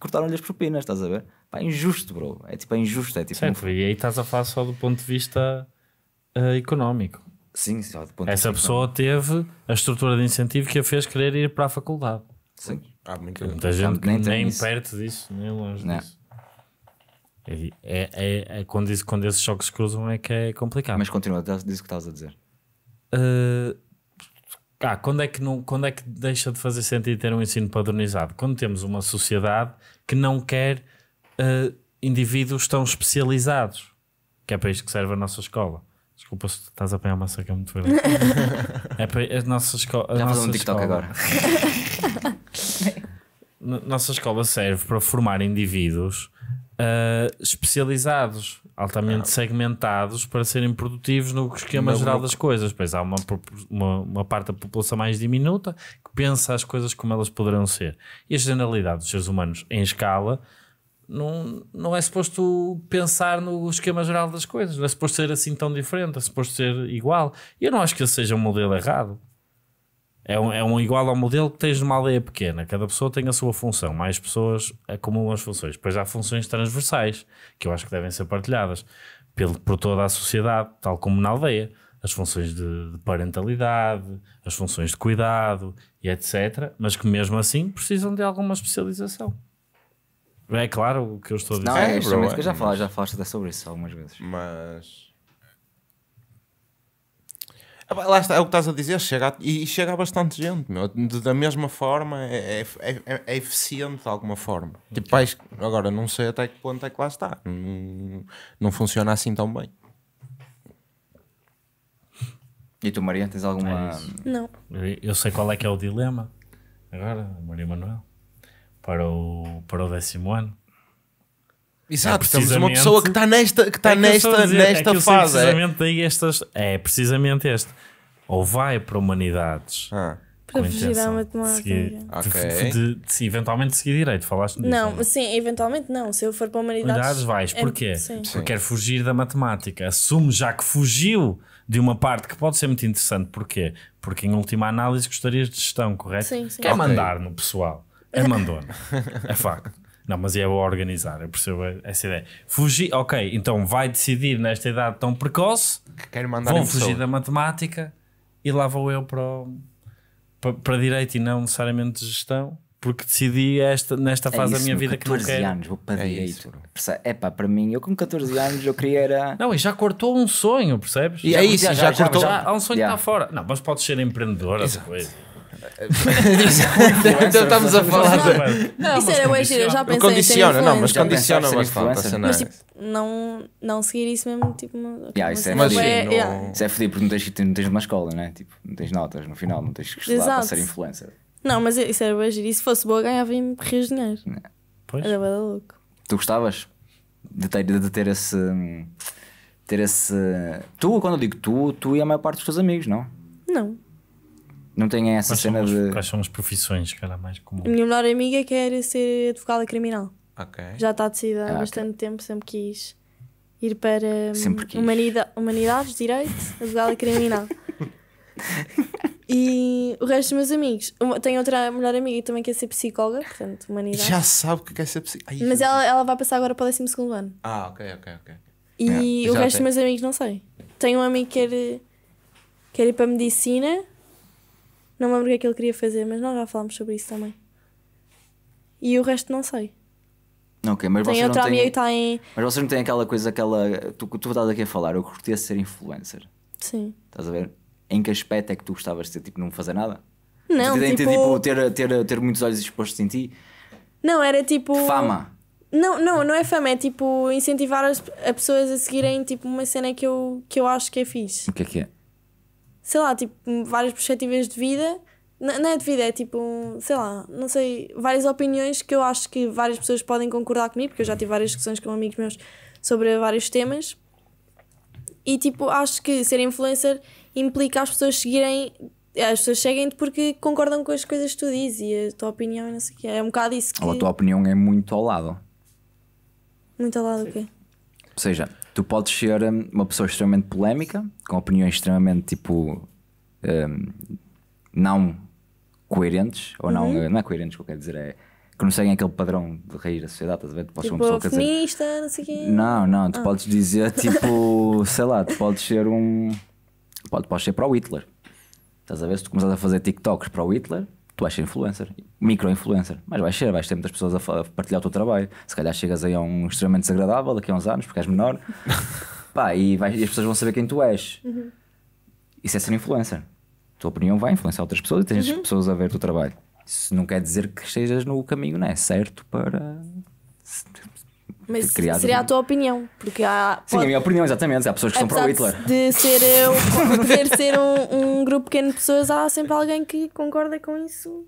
Cortaram-lhe as propinas, estás a ver? Pá, é injusto, bro. É tipo, é injusto. É, tipo, certo, um... e aí estás a falar só do ponto de vista uh, económico. Sim, só do ponto Essa de pessoa económico. teve a estrutura de incentivo que a fez querer ir para a faculdade. Sim. Há muita, muita gente que nem, nem perto disso, nem longe não. disso. É, é, é, quando, isso, quando esses choques cruzam é que é complicado. Mas continua, diz o que estás a dizer. Uh, ah, quando, é que não, quando é que deixa de fazer sentido ter um ensino padronizado? Quando temos uma sociedade que não quer uh, indivíduos tão especializados, que é para isto que serve a nossa escola. Desculpa se estás a apanhar uma é muito violenta. é para a nossa escola. Já nossa um TikTok escola. agora. nossa escola serve para formar indivíduos uh, especializados, altamente ah. segmentados, para serem produtivos no esquema no geral grupo. das coisas. Pois há uma, uma, uma, parte da população mais diminuta que pensa as coisas como elas poderão ser. E a generalidade dos seres humanos em escala não, não é suposto pensar no esquema geral das coisas, não é suposto ser assim tão diferente, é suposto ser igual. Eu não acho que esse seja um modelo errado. É um, é um igual ao modelo que tens numa aldeia pequena. Cada pessoa tem a sua função. Mais pessoas acumulam as funções. Depois há funções transversais, que eu acho que devem ser partilhadas pelo, por toda a sociedade, tal como na aldeia. As funções de, de parentalidade, as funções de cuidado e etc. Mas que mesmo assim precisam de alguma especialização. É claro o que eu estou a dizer. Não, é, é bro, é, já, falaste, já falaste até sobre isso algumas vezes. Mas. Ah, lá está, é o que estás a dizer, chega e chega a bastante gente, meu. da mesma forma, é, é, é, é eficiente de alguma forma. Tipo, okay. Tipo, pais, agora não sei até que ponto é que lá está, não, não funciona assim tão bem. E tu, Maria, tens alguma. É não. Eu sei qual é que é o dilema agora, Maria Manuel para o, para o décimo ano. Exato, é precisamente... uma pessoa que está nesta, que está é que nesta, dizer, é nesta é fase. Precisamente é. Daí estas, é precisamente este. Ou vai para humanidades. Ah. Para fugir à matemática. Seguir, okay. de, de, de, eventualmente seguir direito, falaste Não, não, é? sim, eventualmente não. Se eu for para humanidades. Humanidades vais, é porquê? Sim. Porque sim. quer fugir da matemática. Assume já que fugiu de uma parte que pode ser muito interessante. Porquê? Porque em última análise gostarias de gestão, correto? Sim, sim. Quer okay. mandar no pessoal é mandona. É facto. Não, mas é organizar, eu percebo essa ideia. Fugir, ok, então vai decidir nesta idade tão precoce que quero mandar vão fugir da matemática e lá vou eu para, o, para, para direito e não necessariamente gestão, porque decidi esta, nesta é fase é isso, da minha vida que não quero. 14 anos, vou para é direito. É pá, para mim, eu com 14 anos eu queria era. Não, e já cortou um sonho, percebes? E é já, é isso, já, já, já cortou. Já, há um sonho que está fora. Não, mas podes ser empreendedor, essa coisa então estamos a falar. Não, isso era bem giro, eu já pensei. Condiciona, não, mas condiciona bastante. É? É? Mas tipo, não, não seguir isso mesmo, tipo, uma, yeah, isso, é, mas, é, isso é fodido porque não tens, não tens uma escola, né? Tipo, não tens notas no final, não tens que estudar Exato. para ser influencer. Não, mas isso era bem E se fosse boa, ganhava-me rios de dinheiro. Pois. Era bada louco. Tu gostavas de ter, de ter esse. ter esse. Tu, quando eu digo tu, tu e a maior parte dos teus amigos, não? Não. Não tem essa quais cena de. quais são as profissões, cara, mais a Minha melhor amiga quer ser advogada criminal. Ok. Já está decidida há ah, bastante okay. tempo, sempre quis ir para hum, sempre quis. Humanida... Humanidades, Direito, advogada criminal. E o resto dos meus amigos. Tenho outra melhor amiga que também quer ser psicóloga, portanto, humanidade. Já sabe que é quer ser psicóloga. Mas ela, ela vai passar agora para o 12 ano. Ah, ok, ok, ok. E é, o resto tem. dos meus amigos não sei. Tenho um amigo que quer, quer ir para a medicina não lembro o que é que ele queria fazer, mas nós já falámos sobre isso também. E o resto não sei. Ok, mas tem vocês não têm... Tá em... Mas vocês não têm aquela coisa, aquela... Tu, tu estás aqui a falar, eu curtia ser influencer. Sim. Estás a ver? Em que aspecto é que tu gostavas de ser tipo, não fazer nada? Não, não. tipo... Ter, tipo ter, ter, ter muitos olhos expostos em ti? Não, era tipo... Fama? Não, não, não é fama, é tipo incentivar as, pessoas a seguirem, tipo, uma cena que eu, que eu acho que é fixe. O que é que é? sei lá, tipo, várias perspectivas de vida. não é de vida, é tipo, sei lá, não sei, várias opiniões que eu acho que várias pessoas podem concordar comigo, porque eu já tive várias discussões com amigos meus sobre vários temas. E tipo, acho que ser influencer implica as pessoas seguirem, as pessoas seguem-te porque concordam com as coisas que tu dizes e a tua opinião e não sei o que. É um bocado isso que. Ou a tua opinião é muito ao lado. Muito ao lado Sim. o quê? Ou seja, tu podes ser hum, uma pessoa extremamente polémica, com opiniões extremamente tipo. Um, não coerentes, ou não. Uhum. Não é coerentes, o que eu quero dizer é. Que não seguem aquele padrão de raiz da sociedade, estás a ver? Tu podes tipo, ser uma tipo, pessoa que assim, feminista, dizer... não sei quê. Não, não, tu ah. podes dizer tipo, sei lá, tu podes ser um. Podes, podes ser para o Hitler. Estás a ver? Se tu começares a fazer TikToks para o Hitler, tu és influencer, micro-influencer, mas vais ser, vais ter muitas pessoas a, partilhar o teu trabalho. Se calhar chegas aí a um extremamente desagradável daqui a uns anos, porque és menor, pá, e, vais, e, as pessoas vão saber quem tu és. Uhum. Isso é ser influencer. A tua opinião vai influenciar outras pessoas e tens uhum. pessoas a ver o teu trabalho. Isso não quer dizer que estejas no caminho né, certo para mas criado seria a tua opinião, porque há. Sim, pode... a minha opinião, exatamente. Há pessoas que são para o Hitler. De ser eu, poder ser um, um grupo pequeno de pessoas, há sempre alguém que concorda com isso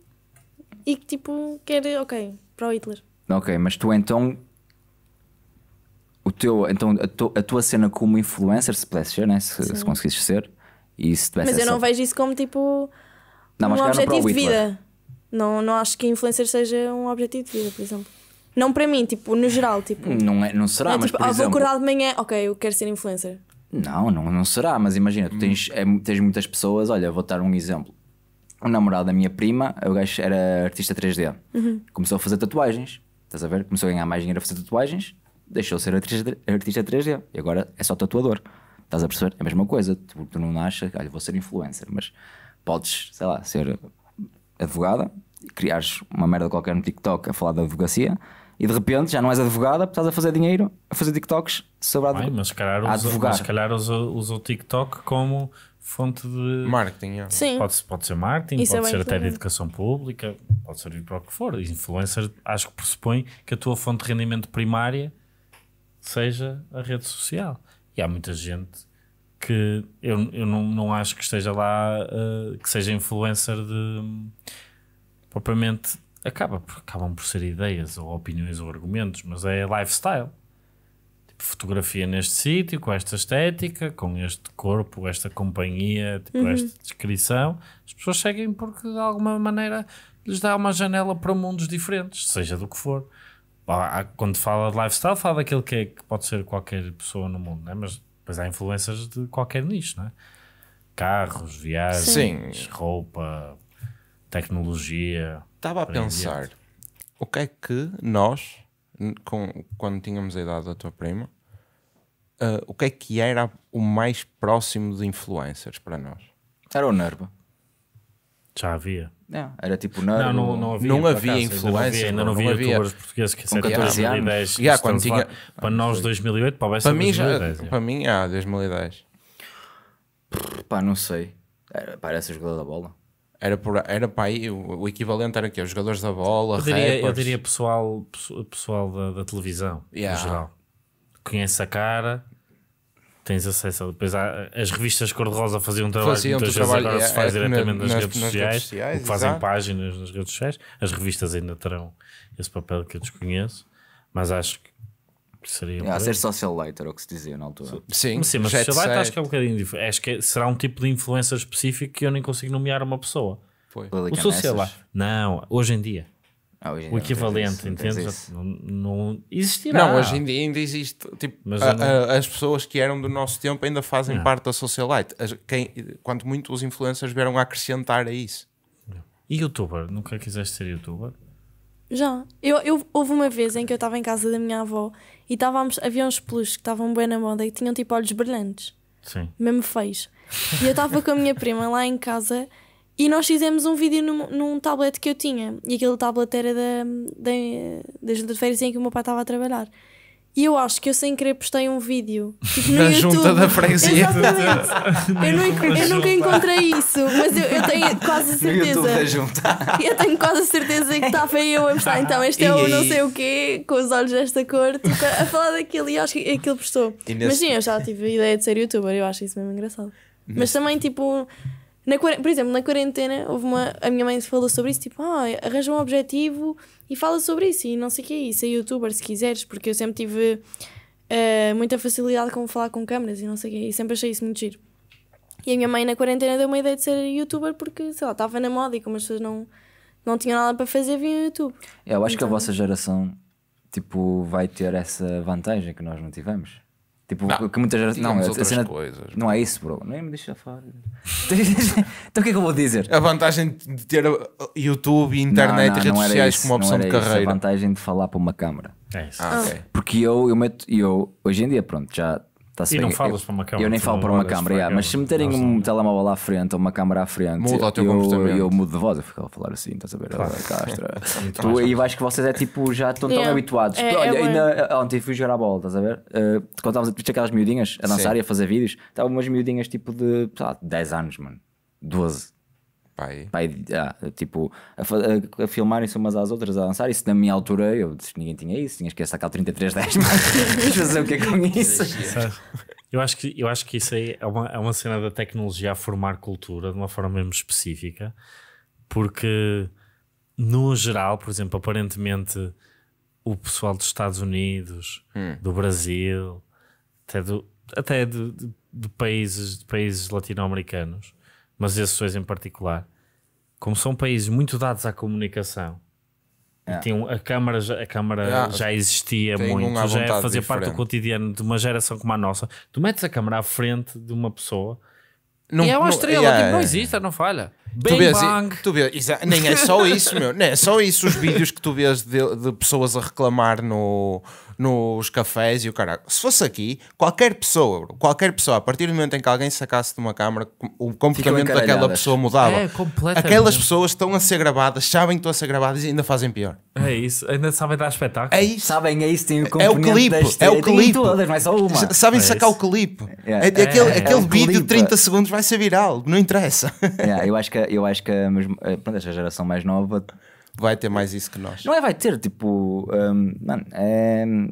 e que tipo quer, ok, para o Hitler. Ok, mas tu então. O teu, então a, tu, a tua cena como influencer, se pudesse ser, né? se, se conseguisses ser, e se Mas essa... eu não vejo isso como tipo não, um objetivo de vida. Não, não acho que influencer seja um objetivo de vida, por exemplo. Não para mim, tipo, no geral, tipo. Não, é, não será, é, mas tipo, por ah, exemplo... vou acordar de manhã, ok, eu quero ser influencer. Não, não, não será, mas imagina, tu tens, é, tens muitas pessoas, olha, vou dar um exemplo. O namorado da minha prima, o gajo era artista 3D, uhum. começou a fazer tatuagens, estás a ver? Começou a ganhar mais dinheiro a fazer tatuagens, deixou de ser artista, artista 3D e agora é só tatuador. Estás a perceber? É a mesma coisa, tu, tu não achas, olha, vou ser influencer, mas podes, sei lá, ser advogada, criares uma merda qualquer no TikTok a falar da advocacia e de repente já não és advogada, estás a fazer dinheiro, a fazer TikToks sobre Bem, mas se calhar usa, mas se calhar usa o TikTok como fonte de marketing. É. Sim. Pode, pode ser marketing, Isso é pode é ser até de educação pública, pode servir para o que for. Influencer, acho que pressupõe que a tua fonte de rendimento primária seja a rede social. E há muita gente que eu, eu não, não acho que esteja lá, uh, que seja influencer de hum, propriamente acaba por, acabam por ser ideias ou opiniões ou argumentos, mas é lifestyle. Tipo, fotografia neste sítio, com esta estética, com este corpo, esta companhia, tipo, uhum. esta descrição. As pessoas seguem porque de alguma maneira lhes dá uma janela para mundos diferentes, seja do que for. Quando fala de lifestyle, fala daquilo que, é, que pode ser qualquer pessoa no mundo, né? mas depois há influências de qualquer nicho, né? Carros, viagens, Sim. roupa, tecnologia, estava a pensar o que é que nós, com, quando tínhamos a idade da tua prima, uh, o que é que era o mais próximo de influencers para nós? Era o Nerva. Já havia. Não, é, era tipo Nerva. Não, não, não havia, não havia Ainda não havia, atores havia youtubers portugueses que com 14 anos. 2010, yeah, quando tinha, lá, para nós, 2008, para o para mim, 2010. Já, é. Para mim, ah, 2010. Pá, não sei. Parece jogador da bola. Era, por, era para aí, o, o equivalente era que os jogadores da bola, eu diria, rappers. eu diria pessoal, pessoal da, da televisão, yeah. no geral. Conhece a cara, tens acesso. A, depois há, as revistas cor-de-rosa faziam um trabalho faziam muitas vezes trabalho, agora é, se faz é, é diretamente nas, nas, redes nas sociais, o que fazem páginas nas redes sociais. As revistas ainda terão esse papel que eu desconheço, mas acho que Seria a ser socialite era o que se dizia na altura. Sim, Sim mas socialite acho que é um bocadinho diferente. Acho que é- será um tipo de influencer específico que eu nem consigo nomear uma pessoa. Foi. O socialite. Não, hoje em dia. Ah, hoje o equivalente, entende? Não, não existirá. Não, hoje em dia ainda existe. Tipo, mas a, não... a, as pessoas que eram do nosso tempo ainda fazem não. Ah. parte da socialite. As, quem, quanto muito os influencers vieram a acrescentar a isso. E youtuber? Nunca quiseste ser youtuber? Já. Eu, eu, houve uma vez em que eu estava em casa da minha avó e estávamos, havia uns peluches que estavam bem na moda e tinham tipo olhos brilhantes. Sim. Mesmo feios. E eu estava com a minha prima lá em casa e nós fizemos um vídeo num, num tablet que eu tinha. E aquele tablet era da, da, da junta de férias em que o meu pai estava a trabalhar. E eu acho que eu sem querer postei um vídeo. Tipo, no da YouTube. junta da freguesia. eu, nunca, eu nunca encontrei isso, mas eu, eu tenho quase a certeza. Da junta. Eu tenho quase a certeza que estava eu a postar. Então, este é o não sei o quê, com os olhos desta cor, tipo, a falar daquilo e acho que aquilo postou. Nesse... Mas sim, eu já tive a ideia de ser youtuber, eu acho isso mesmo engraçado. Mas também, tipo, na, por exemplo, na quarentena, houve uma, a minha mãe falou sobre isso, tipo, ah, arranja um objetivo e fala sobre isso e não sei o que é isso, a é youtuber se quiseres, porque eu sempre tive uh, muita facilidade com falar com câmeras e não sei o que é, e sempre achei isso muito giro. E a minha mãe na quarentena deu uma ideia de ser youtuber porque, sei lá, estava na moda e como as pessoas não, não tinham nada para fazer, vinha o YouTube. É, eu acho então... que a então, vossa geração, tipo, vai ter essa vantagem que nós não tivemos. Tipo, não, que muitas vezes. Não, outras cena, coisas. Não é isso, bro. Nem me deixa falar. Então, então o que é que eu vou dizer? A vantagem de ter YouTube, internet não, não, e redes sociais como opção de carreira. Isso, a vantagem de falar para uma câmara. É isso. Ah, ah. okay. Porque eu, eu meto. Eu, hoje em dia, pronto, já Tá e não falas eu, para uma câmara. Eu nem falo para uma câmara, yeah, mas se meterem Nossa, um telemóvel à frente ou uma câmara à frente, Muda o teu eu, comportamento. eu mudo de voz, eu fico a falar assim, estás a ver? Claro. tu, e acho que vocês é tipo, já estão tão habituados. É, Olha, é ainda, ontem fui jogar a bola, estás a ver? Uh, quando estávamos a viste aquelas miudinhas a dançar Sim. e a fazer vídeos, estavam umas miudinhas tipo de sei lá, 10 anos, mano, 12. Pai. É. Pai, ah, tipo, a, a, a filmarem-se umas às outras, a dançar. Isso na minha altura, eu disse, ninguém tinha isso, tinhas que sacar o 3310, mas fazer o que é com isso? Eu acho que, eu acho que isso aí é uma, é uma cena da tecnologia a formar cultura de uma forma mesmo específica, porque no geral, por exemplo, aparentemente o pessoal dos Estados Unidos, hum. do Brasil, até, do, até de, de, de países, de países latino-americanos mas esses dois em particular, como são países muito dados à comunicação, é. a Câmara, já, a Câmara é, já existia muito, já é fazia parte do cotidiano de uma geração como a nossa. Tu metes a Câmara à frente de uma pessoa não, e é uma não, estrela, tipo, não existe, não falha tu vês, bang. Tu vês, nem é só isso, meu. Nem é só isso os vídeos que tu vês de, de pessoas a reclamar no, nos cafés e o caralho. Se fosse aqui, qualquer pessoa, qualquer pessoa, a partir do momento em que alguém sacasse de uma câmara, o comportamento daquela pessoa mudava. É, Aquelas pessoas estão a ser gravadas, sabem que estão a ser gravadas e ainda fazem pior. É isso, ainda sabem dar espetáculo. É isso. Sabem, é isso, tem o É o clipe, é o é é clipe. é Sabem é sacar isso. o clipe. é Aquele, é, aquele é, vídeo de 30 segundos vai ser viral, não interessa. eu acho que eu acho que a mesmo, eh, pronto, esta geração mais nova vai ter mais isso que nós. Não é, vai ter, tipo, um, é, hum,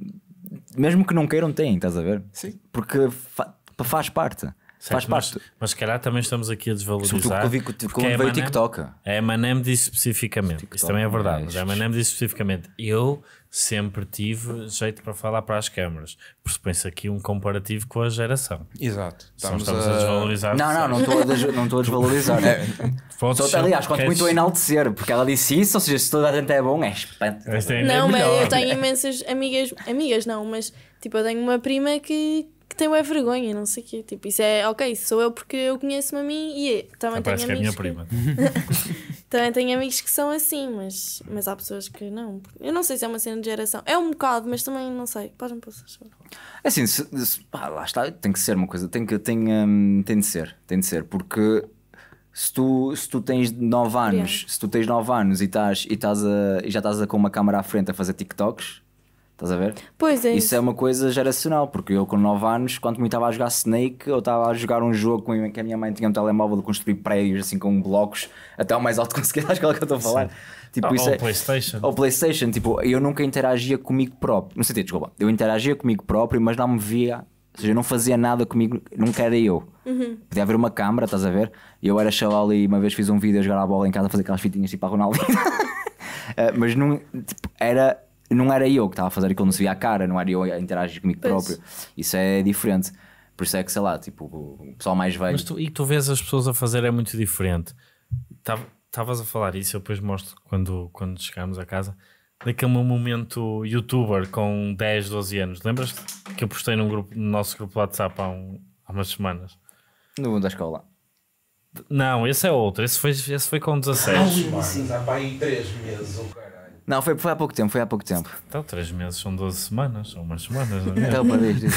mesmo que não queiram, têm, estás a ver? Sim. Porque fa faz parte. Certo, faz parte. Mas, se calhar também estamos aqui a desvalorizar. Sobretudo vi, tipo, como porque veio o TikTok. A Emanem disse especificamente. TikTok, Isso também é verdade. Mas, mas a Emanem disse especificamente. Eu sempre tive jeito para falar para as câmaras. Por se aqui um comparativo com a geração. Exato. Estamos, estamos a... a... desvalorizar. Não, não, não estou a, não estou a desvalorizar. né? Só, aliás, quanto muito a enaltecer, porque ela disse isso, ou seja, se toda a gente é bom, é espantável. É não, mas eu tenho imensas amigas, amigas não, mas tipo, eu tenho uma prima que, que tem uma vergonha, não sei o quê. Tipo, isso é ok, sou eu porque eu conheço-me a mim e é. também ah, tenho que é a minha prima. Também tenho amigos que são assim, mas, mas há pessoas que não. Eu não sei se é uma cena de geração. É um bocado, mas também não sei. Pode-me passar, É assim, se, se, pá, lá está, tem que ser uma coisa, tem, que, tem, hum, tem de ser, tem de ser, porque se tu, se tu tens 9 anos, yeah. se tu tens 9 anos e, estás, e, estás a, e já estás a, com uma câmera à frente a fazer TikToks, Estás a ver? Pois é. Isso, é uma coisa geracional, porque eu com 9 anos, quando me estava a jogar Snake, eu estava a jogar um jogo que a minha mãe tinha um telemóvel de construir prédios assim com blocos, até o mais alto que conseguia acho que é o que eu estou a falar. Tipo, ou, isso é, PlayStation. Ou PlayStation, tipo, eu nunca interagia comigo próprio. No sentido, desculpa, eu interagia comigo próprio, mas não me via ou seja, eu não fazia nada comigo, nunca era eu. Uhum. Podia haver uma câmara, estás a ver? e Eu era chaval e uma vez fiz um vídeo a jogar a bola em casa, a fazer aquelas fitinhas tipo a Ronaldo. uh, eh, mas não, tipo, era não era eu que estava a fazer aquilo, não se via a cara, não era eu a interagir comigo pois. próprio. Isso é diferente. Por isso é que, sei lá, tipo, o pessoal mais velho. Mas tu, e tu vês as pessoas a fazer é muito diferente. Estavas a falar isso, eu depois mostro quando, quando chegarmos a casa, daquele meu momento youtuber com 10, 12 anos. Lembras-te que eu postei num grupo, no nosso grupo WhatsApp há, um, há umas semanas? No mundo da escola. Não, esse é outro. Esse foi, esse foi com 16. Ah, sim, há para aí 3 meses, ok. Não, foi, foi há pouco tempo, foi há pouco tempo. Então, 3 meses são 12 semanas, são umas semanas, não é? então, para dizer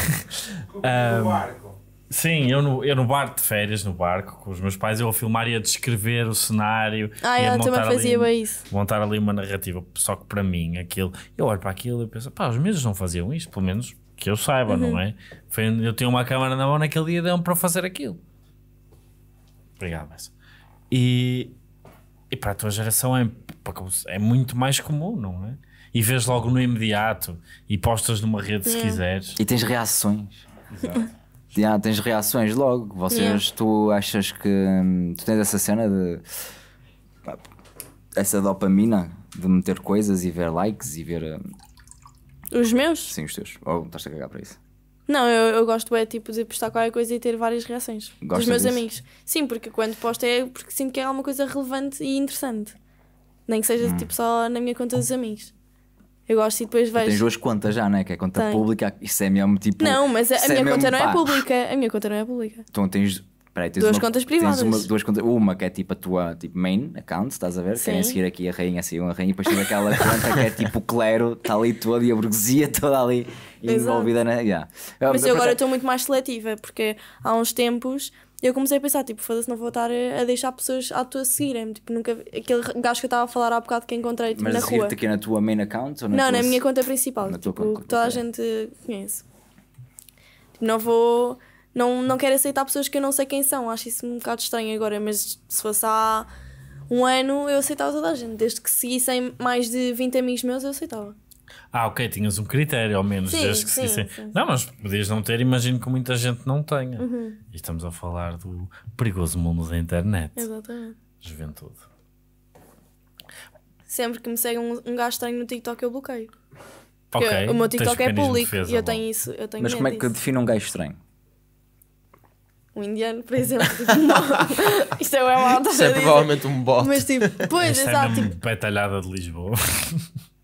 um, No barco. Sim, eu no, eu no barco de férias, no barco, com os meus pais, eu a filmar e a descrever o cenário. Ah, eu também fazia ali, isso. Montar ali uma narrativa. Só que para mim, aquilo. Eu olho para aquilo e penso, pá, os meses não faziam isto, pelo menos que eu saiba, uhum. não é? Foi, eu tinha uma câmera na mão naquele dia, deu-me para fazer aquilo. Obrigado, Bessa. E, e para a tua geração é é muito mais comum, não é? E vês logo no imediato e postas numa rede yeah. se quiseres. E tens reações. Exato. yeah, tens reações logo. Vocês, yeah. tu achas que hum, tu tens essa cena de essa dopamina de meter coisas e ver likes e ver. Hum, os meus? Sim, os teus. Ou oh, estás a cagar para isso? Não, eu, eu gosto é tipo de postar qualquer coisa e ter várias reações Gosta dos meus disso? amigos. Sim, porque quando posto é porque sinto que é alguma coisa relevante e interessante. Nem que seja hum. tipo só na minha conta hum. dos amigos. Eu gosto e depois vejo. Tens duas contas já, não é Que é conta Tem. pública, isso é mesmo tipo. Não, mas a, a é minha é conta não é pá. é pública. A minha conta não é pública. Então tens. Peraí, tens duas uma, contas privadas. Uma, duas contas, uma que é tipo a tua tipo, main account, estás a ver? Querem seguir aqui a rainha, assim, uma rainha, e depois tive aquela conta que é tipo o clero, está ali toda e a burguesia toda ali envolvida na. Né? Yeah. Mas ah, eu agora estou muito mais seletiva, porque há uns tempos eu comecei a pensar, tipo, foda-se, não vou estar a deixar pessoas à tua seguirem Tipo, nunca. Aquele gajo que eu estava a falar há bocado que encontrei tipo, Mas na rua. Mas aqui na tua main account? Ou na não, tua... na minha conta principal. Na tipo, tua conta, toda a gente conhece. Tipo, não vou. Não, não quero aceitar pessoas que eu não sei quem são. Acho isso um bocado estranho agora, mas se fosse há um ano eu aceitava toda a gente. Desde que seguissem mais de 20 amigos meus, eu aceitava. Ah, ok, tinhas um critério, ao menos, sim, desde que sim, se dissem. Não, mas podias não ter, imagino que muita gente não tenha. Uhum. E estamos a falar do perigoso mundo da internet. Exatamente. Juventude. Sempre que me segue um, um gajo estranho no TikTok, eu bloqueio. Porque okay. o meu TikTok é público defesa, e eu tenho isso. Eu tenho mas como é que define um gajo estranho? um indiano, por exemplo. Isto é uma é alta Isto é provavelmente um bot. Mas tipo, pois, Esta é exato. É tipo... Batalhada de Lisboa.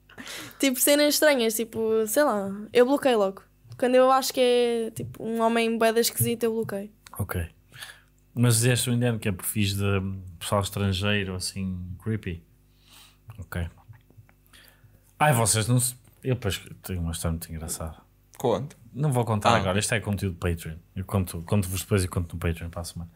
tipo, cenas estranhas, tipo, sei lá, eu bloqueio logo. Quando eu acho que é tipo um homem bem esquisito, eu bloqueio. Ok. Mas dizeste um indiano que é perfis de pessoal estrangeiro, assim, creepy. Ok. Ai, vocês não se. Eu depois tenho uma história muito engraçada. Conto. Não vou contar ah. agora, isto é conteúdo do Patreon. Eu conto, conto-vos depois e conto no Patreon para a semana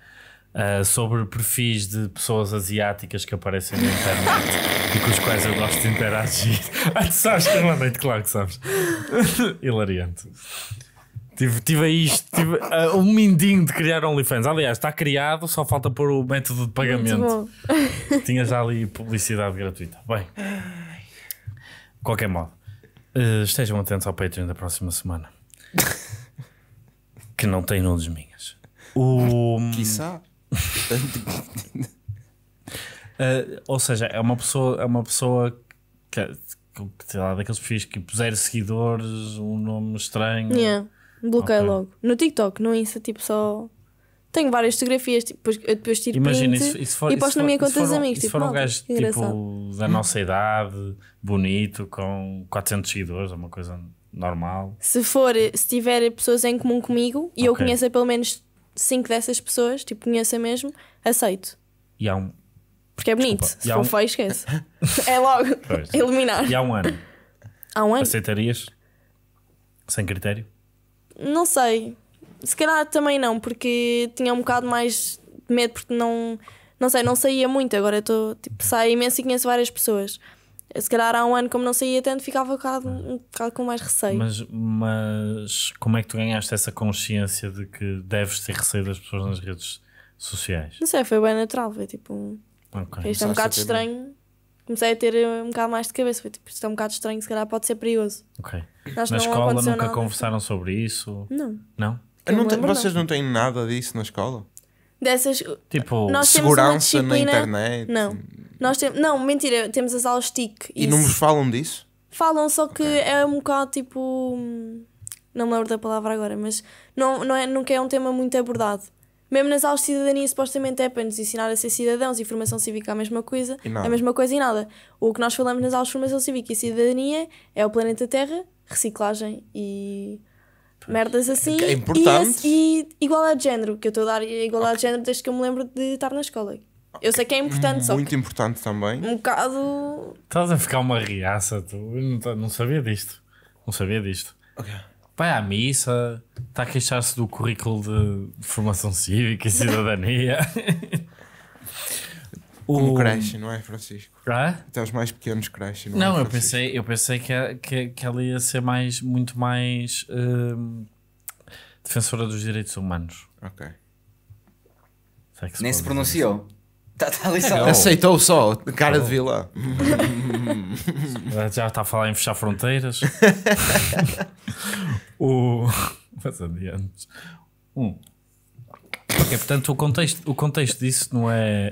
uh, sobre perfis de pessoas asiáticas que aparecem na internet e com os quais eu gosto de interagir. ah, tu sabes que é eu claro que sabes. Hilariante. Tive, tive aí isto, tive uh, um mindinho de criar OnlyFans. Aliás, está criado, só falta pôr o método de pagamento. Tinha já ali publicidade gratuita. Bem, de qualquer modo, uh, estejam atentos ao Patreon da próxima semana. que não tem nudes minhas. O. Quissá. uh, ou seja, é uma pessoa, é uma pessoa que, sei lá, daqueles perfis que tipo, puseram seguidores, um nome estranho. Yeah. Bloqueei okay. logo. No TikTok, no Insta, tipo só. Tenho várias fotografias, tipo, depois, eu depois tiro Imagina, print isso, isso for, e posto na minha conta dos amigos. Se for um tipo, gajo tipo, da nossa idade, bonito, com 400 seguidores, é uma coisa normal. Se for, se tiver pessoas em comum comigo e okay. eu conheço pelo menos cinco dessas pessoas, tipo, conheça mesmo, aceito. E há um. Porque é bonito. Desculpa, Se for um... feio, esquece. é logo. Pois. Eliminar. E há um ano. Há um ano. Aceitarias? Sem critério? Não sei. Se calhar também não, porque tinha um bocado mais medo, porque não. Não sei, não saía muito. Agora estou. Tipo, saio imenso e conheço várias pessoas se calhar há um ano, como não saía tanto, ficava um bocado, um bocado com mais receio. Mas, mas como é que tu ganhaste essa consciência de que deves ter receio das pessoas nas redes sociais? Não sei, foi bem natural, foi tipo. Okay. Isto é um bocado estranho. Comecei a ter eh, um bocado mais de cabeça. Foi tipo, isto é um bocado estranho, se calhar pode ser perigoso. Ok. na escola nunca nada. conversaram sobre isso? Não. Não? não, não vocês não têm nada disso na escola? dessas. Tipo, nós segurança na internet. Não. Nós temos Não, mentira, temos as aulas TIC. E isso. não vos falam disso? Falam, só que okay. é um bocado tipo. Não me lembro da palavra agora, mas não, não é, nunca é um tema muito abordado. Mesmo nas aulas de cidadania, supostamente é para nos ensinar a ser cidadãos e formação cívica a mesma coisa. É a mesma coisa e nada. O que nós falamos nas aulas de formação cívica e cidadania é o planeta Terra, reciclagem e merdas assim. É importante. E, e igualdade de género, que eu estou a dar igualdade okay. de género desde que eu me lembro de estar na escola. Eu sei que é importante, só Muito importante também. Um bocado. Estás a ficar uma riaça, tu. Eu não, não sabia disto. Não sabia disto. Vai à missa, está a queixar-se do currículo de formação cívica e cidadania. O... Como Crash, não é, Francisco? É? Até os mais pequenos Crash, não, não é? eu pensei, eu pensei que, que, que ela ia ser mais, muito mais uh, defensora dos direitos humanos. Ok. Se Nem se pronunciou. Tá, tá ali só. Aceitou só, cara de vilã. Já está a falar em fechar fronteiras. o. Mas adiante. Um. Okay, portanto, o contexto, o contexto disso não é.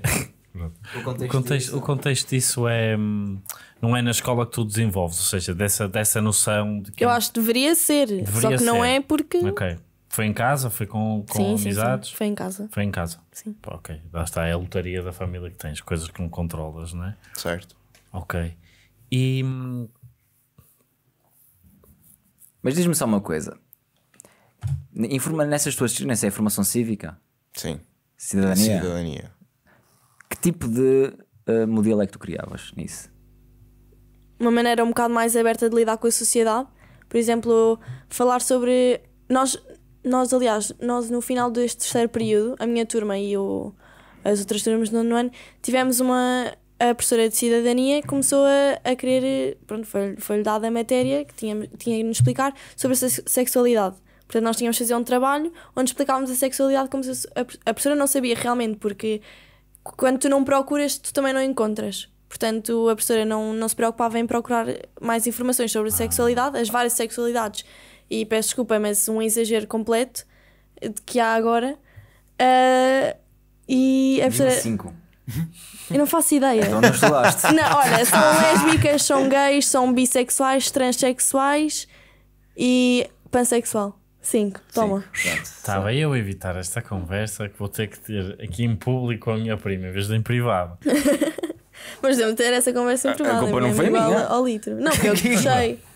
O contexto, o contexto, disso, o contexto disso é. Hum, não é na escola que tu desenvolves, ou seja, dessa, dessa noção de que. Eu acho que deveria ser, deveria só que ser. não é porque. Ok. Foi em casa? Foi com, com sim, amizades? Sim, sim. Foi em casa. Foi em casa. Sim. Pô, ok. Lá está, é a lotaria da família que tens, coisas que não controlas, não é? Certo. Ok. E. Hum, Mas diz-me só uma coisa. Informa nessas tuas. Nessa é formação cívica? Sim. Cidadania? Cidadania. Que tipo de uh, modelo é que tu criavas nisso? Uma maneira um bocado mais aberta de lidar com a sociedade. Por exemplo, falar sobre. Nós, nós aliás, nós no final deste terceiro período, a minha turma e o, as outras turmas do nono ano, tivemos uma. A professora de cidadania começou a, a querer. Pronto, foi-lhe foi dada a matéria que tinha, tinha de nos explicar sobre a sexualidade. Portanto, nós tínhamos de fazer um trabalho onde explicávamos a sexualidade como se a, a professora não sabia realmente, porque quando tu não procuras, tu também não encontras. Portanto, a professora não, não se preocupava em procurar mais informações sobre a sexualidade, as várias sexualidades. E peço desculpa, mas um exagero completo que há agora. Uh, e a professora. Eu não faço ideia. Então não estudaste. Não, olha, são lésbicas, são gays, são bissexuais, transexuais e pansexual. Cinco, toma. Estava eu a evitar esta conversa que vou ter que ter aqui em público com a minha prima, em vez de em privado. Mas devo ter essa conversa em privado. A, a culpa não foi minha. Ao litro. Não, porque eu puxei.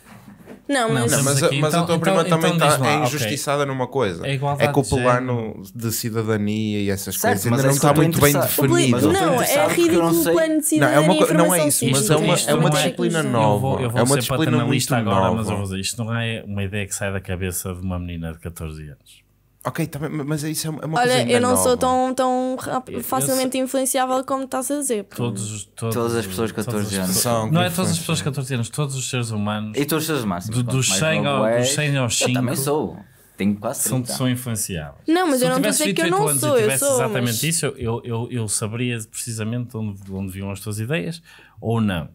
Não, mas, não, mas, aqui, mas então, a tua então, prima então, também está é injustiçada okay. numa coisa. É, é que o plano de cidadania e essas certo, coisas ainda não está muito bem definido. Não, é ridículo o plano de cidadania. Não, é, não é isso, mas é uma, é uma é disciplina nova. Eu vou, é uma disciplina muito agora, nova. mas isto não é uma ideia que sai da cabeça de uma menina de 14 anos. Ok, tá, mas isso é uma Olha, coisa Olha, eu não nova. sou tão, tão facilmente eu, influenciável como estás a dizer. Todos, todos, todas as pessoas de 14 anos. São não é todas as pessoas de 14 anos, todos os seres humanos. E todos os seres humanos. Do, dos, 100 ao, é, dos 100 aos 5. Eu também sou. Tenho quase 30. São, são influenciáveis. Não, mas eu não estou a dizer que eu não sou. Se eu sou exatamente mas... isso, eu, eu, eu saberia precisamente onde, onde vinham as tuas ideias ou não.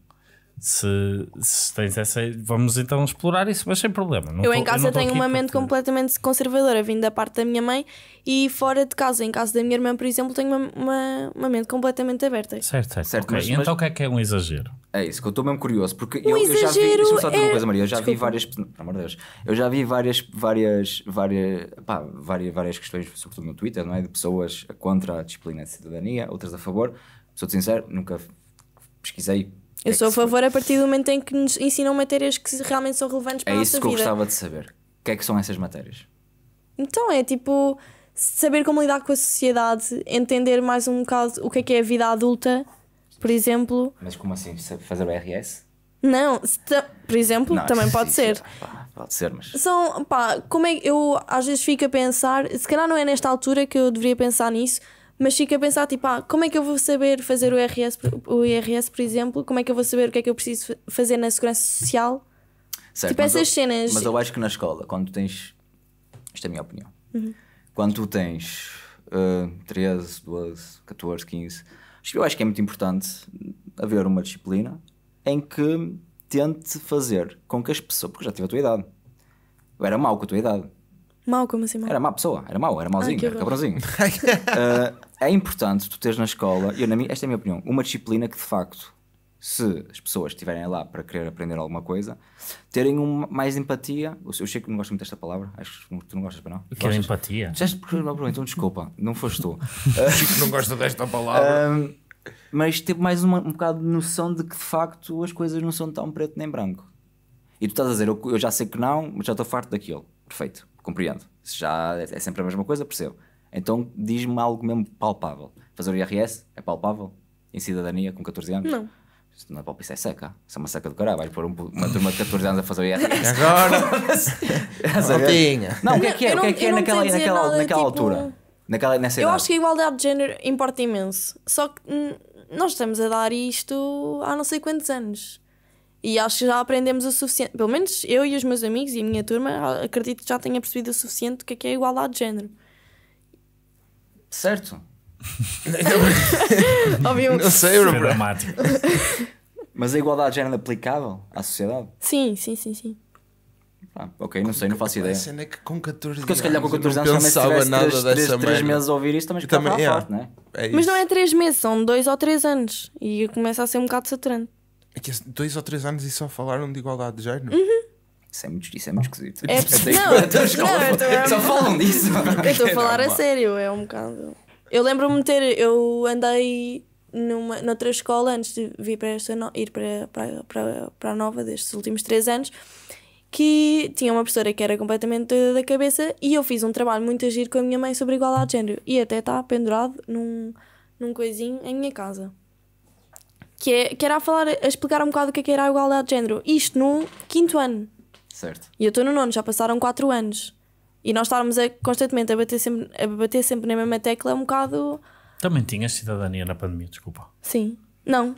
Se, se, tens essa. Vamos então explorar isso, mas sem problema. Não eu tô, em casa eu tenho uma mente porque... completamente conservadora, vindo da parte da minha mãe, e fora de casa, em casa da minha irmã, por exemplo, tenho uma, uma, uma mente completamente aberta. Certo, certo. certo okay. mas, então o mas... que é que é um exagero? É isso, que eu estou mesmo curioso, porque um eu, eu já vi. Deixa-me só dizer é... uma coisa, Maria. Eu já Desculpa. vi várias. amor de Deus. Eu já vi várias. várias, várias, pá, várias, várias questões, sobretudo no Twitter, não é? De pessoas contra a disciplina de cidadania, outras a favor. Sou sincero, nunca pesquisei eu é sou a favor a partir do momento em que nos ensinam matérias que realmente são relevantes é para é a nossa vida. É isso que eu gostava de saber. O que é que são essas matérias? Então, é tipo saber como lidar com a sociedade, entender mais um bocado o que é que é a vida adulta, por exemplo. Mas como assim? Fazer o RS? Não, por exemplo, não, também pode ser. pode ser, mas. São, pá, como é que eu às vezes fico a pensar, se calhar não é nesta altura que eu deveria pensar nisso, mas fico a pensar, tipo, ah, como é que eu vou saber fazer o IRS, o IRS, por exemplo? Como é que eu vou saber o que é que eu preciso fazer na segurança social? Certo, tipo, essas eu, cenas. Mas eu acho que na escola, quando tens. Isto é a minha opinião. Uhum. Quando tu tens uh, 13, 12, 14, 15, eu acho que é muito importante haver uma disciplina em que tente fazer com que as pessoas. Porque eu já tive a tua idade. Eu era mau com a tua idade. Mau, como assim? mal Era má pessoa, era mau, era mauzinho, Ai, era cabrãozinho. uh, é importante tu teres na escola, eu, na minha, esta é a minha opinião, uma disciplina que de facto, se as pessoas estiverem lá para querer aprender alguma coisa, terem um, mais empatia. Eu, sei que não gosto muito desta palavra, acho que tu não gostas, não? O que é empatia? Já, então desculpa, não foste tu. que não gosta desta palavra. Um, mas ter mais uma, um bocado de noção de que de facto as coisas não são tão preto nem branco. E tu estás a dizer, eu, eu já sei que não, mas já estou farto daquilo. Perfeito, compreendo. Já é, é sempre a mesma coisa, percebo. Então diz-me algo mesmo palpável. Fazer o IRS é palpável? Em cidadania com 14 anos? Não. Isso não é palpite, isso é seca. Isso é uma seca do caralho. Vais pôr um, uma turma de 14 anos a fazer o IRS. Agora! É é? não, o que é que é? O que é que é naquela, naquela, nada, naquela tipo... altura? Naquela, nessa Eu idade. acho que a igualdade de género importa imenso. Só que nós estamos a dar isto há não sei quantos anos. E acho que já aprendemos o suficiente. Pelo menos eu e os meus amigos e a minha turma acredito que já tenha percebido o suficiente do que é, que é a igualdade de género. Certo? Obviamente. Não sei, é dramático. Mas a igualdade de género aplicável à sociedade? Sim, sim, sim, sim. Ah, ok, não sei, não faço ideia. A cena é que com 14 Porque se calhar com 14 anos também se pensava tivesse nada 3, dessa 3, 3 meses a ouvir isto também ficava também, yeah. forte, é, não é? É Mas não é 3 meses, são 2 ou 3 anos. E começa a ser um bocado saturante. É que 2 ou 3 anos e só falaram de igualdade de género? Uhum. Isso é muito, isso é muito esquisito. É, não, não, Só falam disso. Eu estou a falar a sério, é um bocado. Eu lembro-me de ter. Eu andei numa, noutra escola antes de vir para esta no, ir para, para, para, para a nova destes últimos três anos que tinha uma professora que era completamente doida da cabeça e eu fiz um trabalho muito agir com a minha mãe sobre igualdade de género e até está pendurado num, num coisinho em minha casa que, é, que era a falar a explicar um bocado o que, é que era a igualdade de género isto no quinto ano Certo. E eu estou no nono, já passaram 4 anos. E nós estarmos a, constantemente a bater, sempre, a bater sempre na mesma tecla é um bocado. Também tinhas cidadania na pandemia, desculpa. Sim. Não.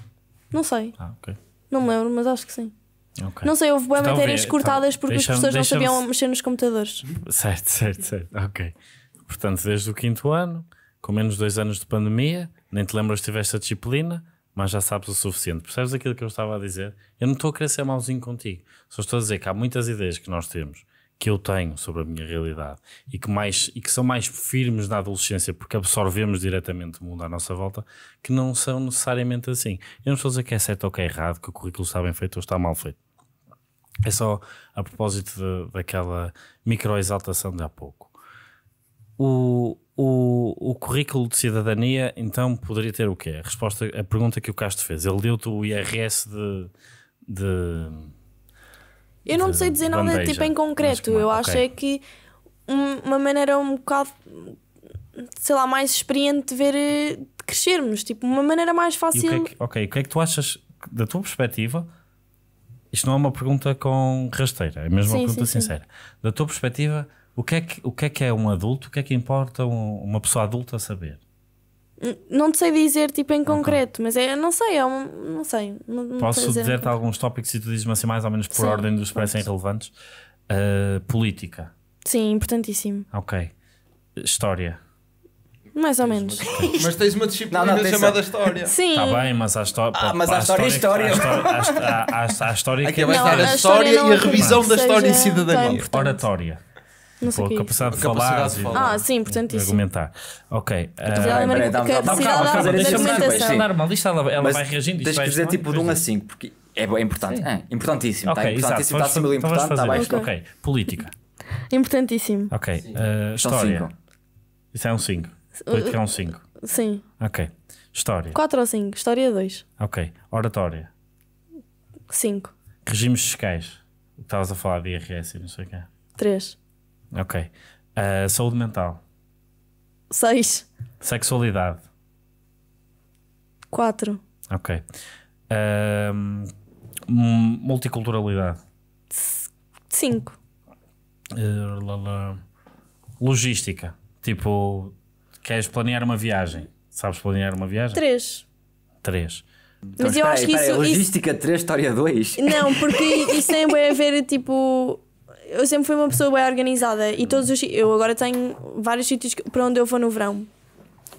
Não sei. Ah, ok. Não me lembro, mas acho que sim. Okay. Não sei, houve boas matérias cortadas então, porque os pessoas não sabiam mexer nos computadores. Certo, certo, certo. Ok. Portanto, desde o quinto ano, com menos dois anos de pandemia, nem te lembras que tiveste a disciplina, mas já sabes o suficiente. Percebes aquilo que eu estava a dizer? Eu não estou a querer ser mauzinho contigo. Só estou a dizer que há muitas ideias que nós temos, que eu tenho sobre a minha realidade e que, mais, e que são mais firmes na adolescência porque absorvemos diretamente o mundo à nossa volta, que não são necessariamente assim. Eu não estou a dizer que é certo ou que é errado, que o currículo está bem feito ou está mal feito. É só a propósito de, daquela microexaltação de há pouco. O, o, o currículo de cidadania, então, poderia ter o quê? A resposta, a pergunta que o Castro fez. Ele deu-te o IRS de... de eu não de sei dizer bandeja, nada tipo em concreto. Mas, eu okay. acho é que uma maneira um bocado, sei lá, mais experiente de ver eh, de crescermos. Tipo, uma maneira mais é fácil. O é que, ok, o que é que tu achas, da tua perspectiva, isto não é uma pergunta com rasteira, é mesmo sim, uma pergunta sim, sincera. Sim. Da tua perspectiva, o que, é que, o que é que é um adulto? O que é que importa um, uma pessoa adulta saber? Não te sei dizer tipo em okay. concreto, mas é, não sei, é um, não sei. Não Posso dizer-te alguns tópicos e tu dizes-me assim mais ou menos por Sim, ordem dos que parecem relevantes. Uh, ah, política. Sim, importantíssimo. Ok. História. Mais ou menos. mas tens uma disciplina não, não, chamada história. Sim. Está bem, mas ah, há história. Ah, mas há história é história. Há história que é a história e a revisão da história em cidadania. Oratória. Não sei a é capacidade, é de falar, de falar. Ah, sim, portanto isso. Argumentar. Ok. Deixa-me é uma lista, ela, ela vai reagindo. Deixa-me dizer tipo de 1 a 5, porque é, é importante. É, importantíssimo. Tá? Okay, está importantíssimo, está acima do importante, está abaixo. Ok, política. Importantíssimo. Ok, eh, história. Isso é um 5. Política é um 5. Sim. Ok. História. 4 ou 5. História 2. Ok. Oratória. 5. Regimes fiscais. Estavas a falar de IRS e não sei o quê. 3. Ok. Uh, saúde mental. 6. Sexualidade. 4. Ok. Uh, multiculturalidade. 5. Uh, ah, logística. Tipo, queres planear uma viagem? Sabes planear uma viagem? 3. 3. Então, eu espera, acho que espera, isso. Logística isso... 3, história 2. Não, porque isso tem é a ver, tipo eu sempre fui uma pessoa bem organizada e todos os eu agora tenho vários sítios para onde eu vou no verão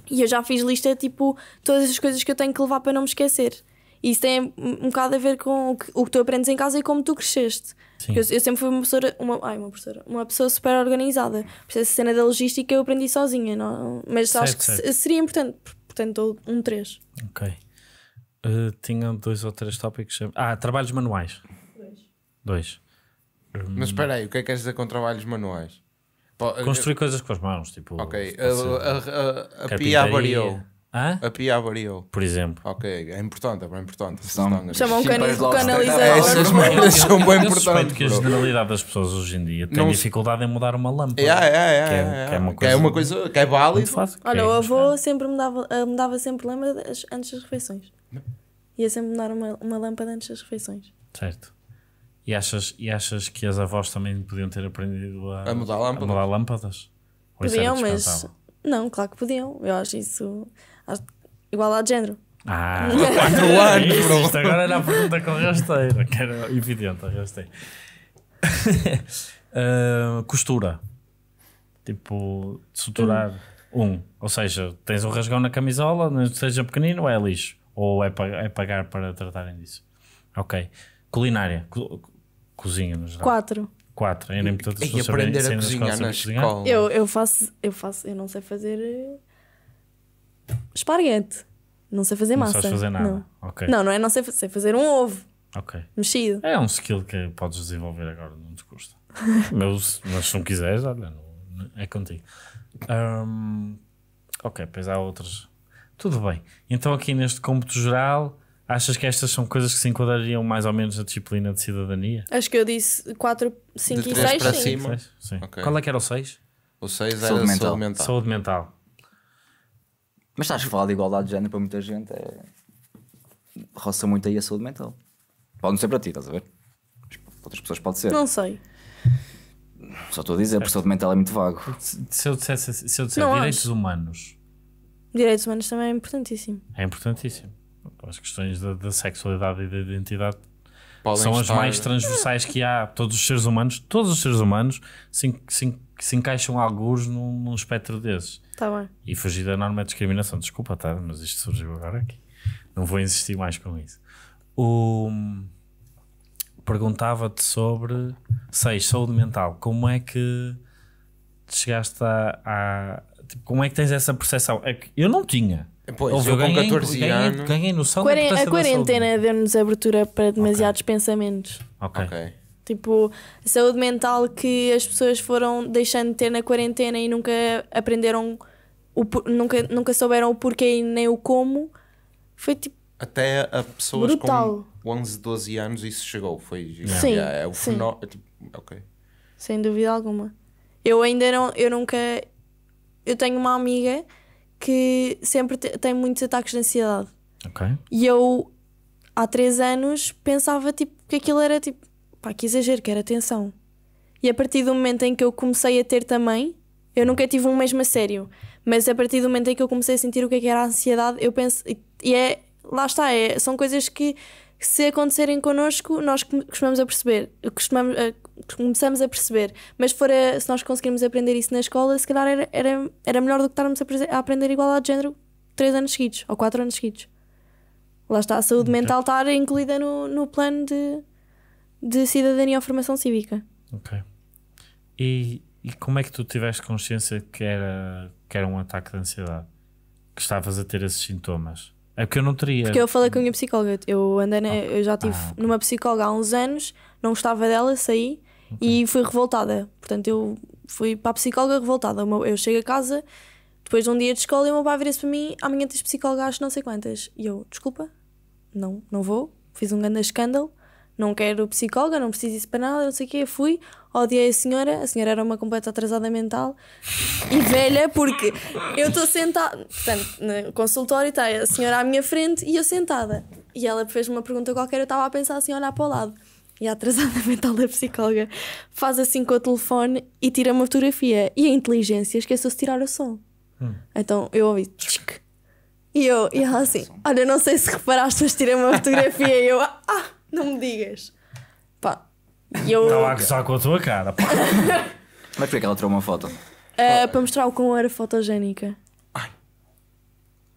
e eu já fiz lista tipo todas as coisas que eu tenho que levar para não me esquecer e isso tem um bocado a ver com o que, o que tu aprendes em casa e como tu cresceste eu, eu, sempre fui uma pessoa uma, ai, uma professora uma pessoa super organizada por essa cena da logística eu aprendi sozinha não mas certo, acho que certo. seria importante portanto um três ok uh, eh, tinha dois ou três tópicos ah trabalhos manuais dois dois mas espera aí, o que é que queres dizer com trabalhos manuais? Construir coisas com as mãos, tipo. Ok, a, a, a, a pia variou. Hã? A pia avariou. Por exemplo. Ok, é importante, é bem importante. chamam um canalizador. É, essas são bem importantes. Eu suspeito que a generalidade das pessoas hoje em dia tem dificuldade em mudar uma lâmpada. Yeah, yeah, yeah, que, é, yeah, que é uma coisa, que é, uma coisa, que é válido. Fácil, Olha, é o avô sempre mudava, eh, mudava sempre lâmpadas antes das refeições. Ia sempre mudar uma, uma lâmpada antes das refeições. Certo. E achas, e achas que as avós também podiam ter aprendido a, a mudar, lâmpadas? A mudar lâmpadas? Podiam, mas. Não, claro que podiam. Eu acho isso. Acho... ao género. Ah, quatro anos, bro. Isto agora era a pergunta que eu gostei Que era evidente, eu gastei. uh, ah, costura. Tipo, suturar. Hum. Um. Ou seja, tens um rasgão na camisola, seja pequenino, é lixo. Ou é, é pagar para tratarem disso. Ok. Culinária cozinho, no é? geral? Quatro. Quatro, E aprender a cozinhar na escola. Eu, eu faço, eu faço, eu não sei fazer uh, esparguete. Não sei fazer massa. Não sabes fazer nada. Não. Okay. não, não é não sei, sei fazer um ovo. Ok. Mexido. É um skill que podes desenvolver agora, não te custa. mas se não quiseres, olha, não, é contigo. Um, ok, pois há outras. Tudo bem. Então aqui neste cômputo geral Achas que estas são coisas que se enquadrariam mais ou menos na disciplina de cidadania? Acho que eu disse 4, 5 e 6. Para sim. cima. Seis, sim. Okay. Qual é que era o 6? O 6 era saúde mental. saúde mental. Saúde mental. Mas estás a falar de igualdade de género para muita gente, é... roça muito aí a saúde mental. Pode não ser para ti, estás a ver? Para outras pessoas pode ser. Não sei. Só estou a dizer, porque saúde mental é muito vago. Se eu dissesse, se eu disser direitos acho. humanos. Direitos humanos também é importantíssimo. É importantíssimo as questões da, da sexualidade e da identidade Podem são as mais transversais que há. Todos os seres humanos, todos os seres humanos se, se, se encaixam alguns num, num espectro desses. Tá bem. E fugir da é norma é discriminação. Desculpa, tá, mas isto surgiu agora aqui. Não vou insistir mais com isso. O... Perguntava-te sobre sei Saúde mental. Como é que chegaste a. a... Tipo, como é que tens essa percepção? É que eu não tinha. Pois, Houve, eu com ganhei, 14 ganhei, anos. Ganhei noção Quaren da A quarentena deu-nos abertura para demasiados okay. pensamentos. Okay. ok. Tipo, a saúde mental que as pessoas foram deixando de ter na quarentena e nunca aprenderam, o, nunca, nunca souberam o porquê e nem o como, foi tipo. Até a pessoas brutal. com 11, 12 anos isso chegou. Foi. Sim, é o sim. Fenó... É tipo, ok. Sem dúvida alguma. Eu ainda não. Eu nunca. Eu tenho uma amiga que sempre tem muitos ataques de ansiedade. E eu, há três anos, pensava tipo, que aquilo era tipo, pá, que exagero, que era tensão. E a partir do momento em que eu comecei a ter também, eu nunca tive um mesmo a sério, mas a partir do momento em que eu comecei a sentir o que, é que era a ansiedade, eu penso, e, e é, lá está, é, são coisas que se acontecerem connosco, nós costumamos a perceber, costumamos, começamos a perceber. Mas fora se nós conseguirmos aprender isso na escola, se calhar era, era, era melhor do que estarmos a, a aprender igualdade de género 3 anos seguidos ou 4 anos seguidos. Lá está, a saúde okay. mental estar incluída no, no plano de, de cidadania ou formação cívica. Ok. E, e como é que tu tiveste consciência que era, que era um ataque de ansiedade? Que estavas a ter esses sintomas? É porque eu não teria. Porque eu falei com a minha psicóloga. Eu andei, na, okay. eu já tive ah, okay. numa psicóloga há uns anos, não gostava dela, saí Okay. E fui revoltada. Portanto, eu fui para a psicóloga revoltada. Eu chego a casa, depois de um dia de escola, e o meu pai vira-se para mim: amanhã tens psicóloga às não sei quantas. E eu, desculpa, não, não vou. Fiz um grande escândalo. Não quero psicóloga, não preciso disso para nada, não sei o quê. Fui, odiei a senhora. A senhora era uma completa atrasada mental e velha, porque eu estou sentada, portanto, no consultório está a senhora à minha frente e eu sentada. E ela fez uma pergunta qualquer, eu estava a pensar assim, olhar para o lado e a atrasada mental da psicóloga faz assim com o telefone e tira uma fotografia. E a inteligência esqueceu-se de tirar o som. Hum. Então eu ouvi tchic, e eu, e ela assim: Olha, não sei se reparaste, mas tirei uma fotografia. e eu, ah, ah não me digas. Pá, e eu. Não a que só com a tua cara, pá. mas porquê é que ela tirou uma foto? Uh, para mostrar o quão era fotogénica.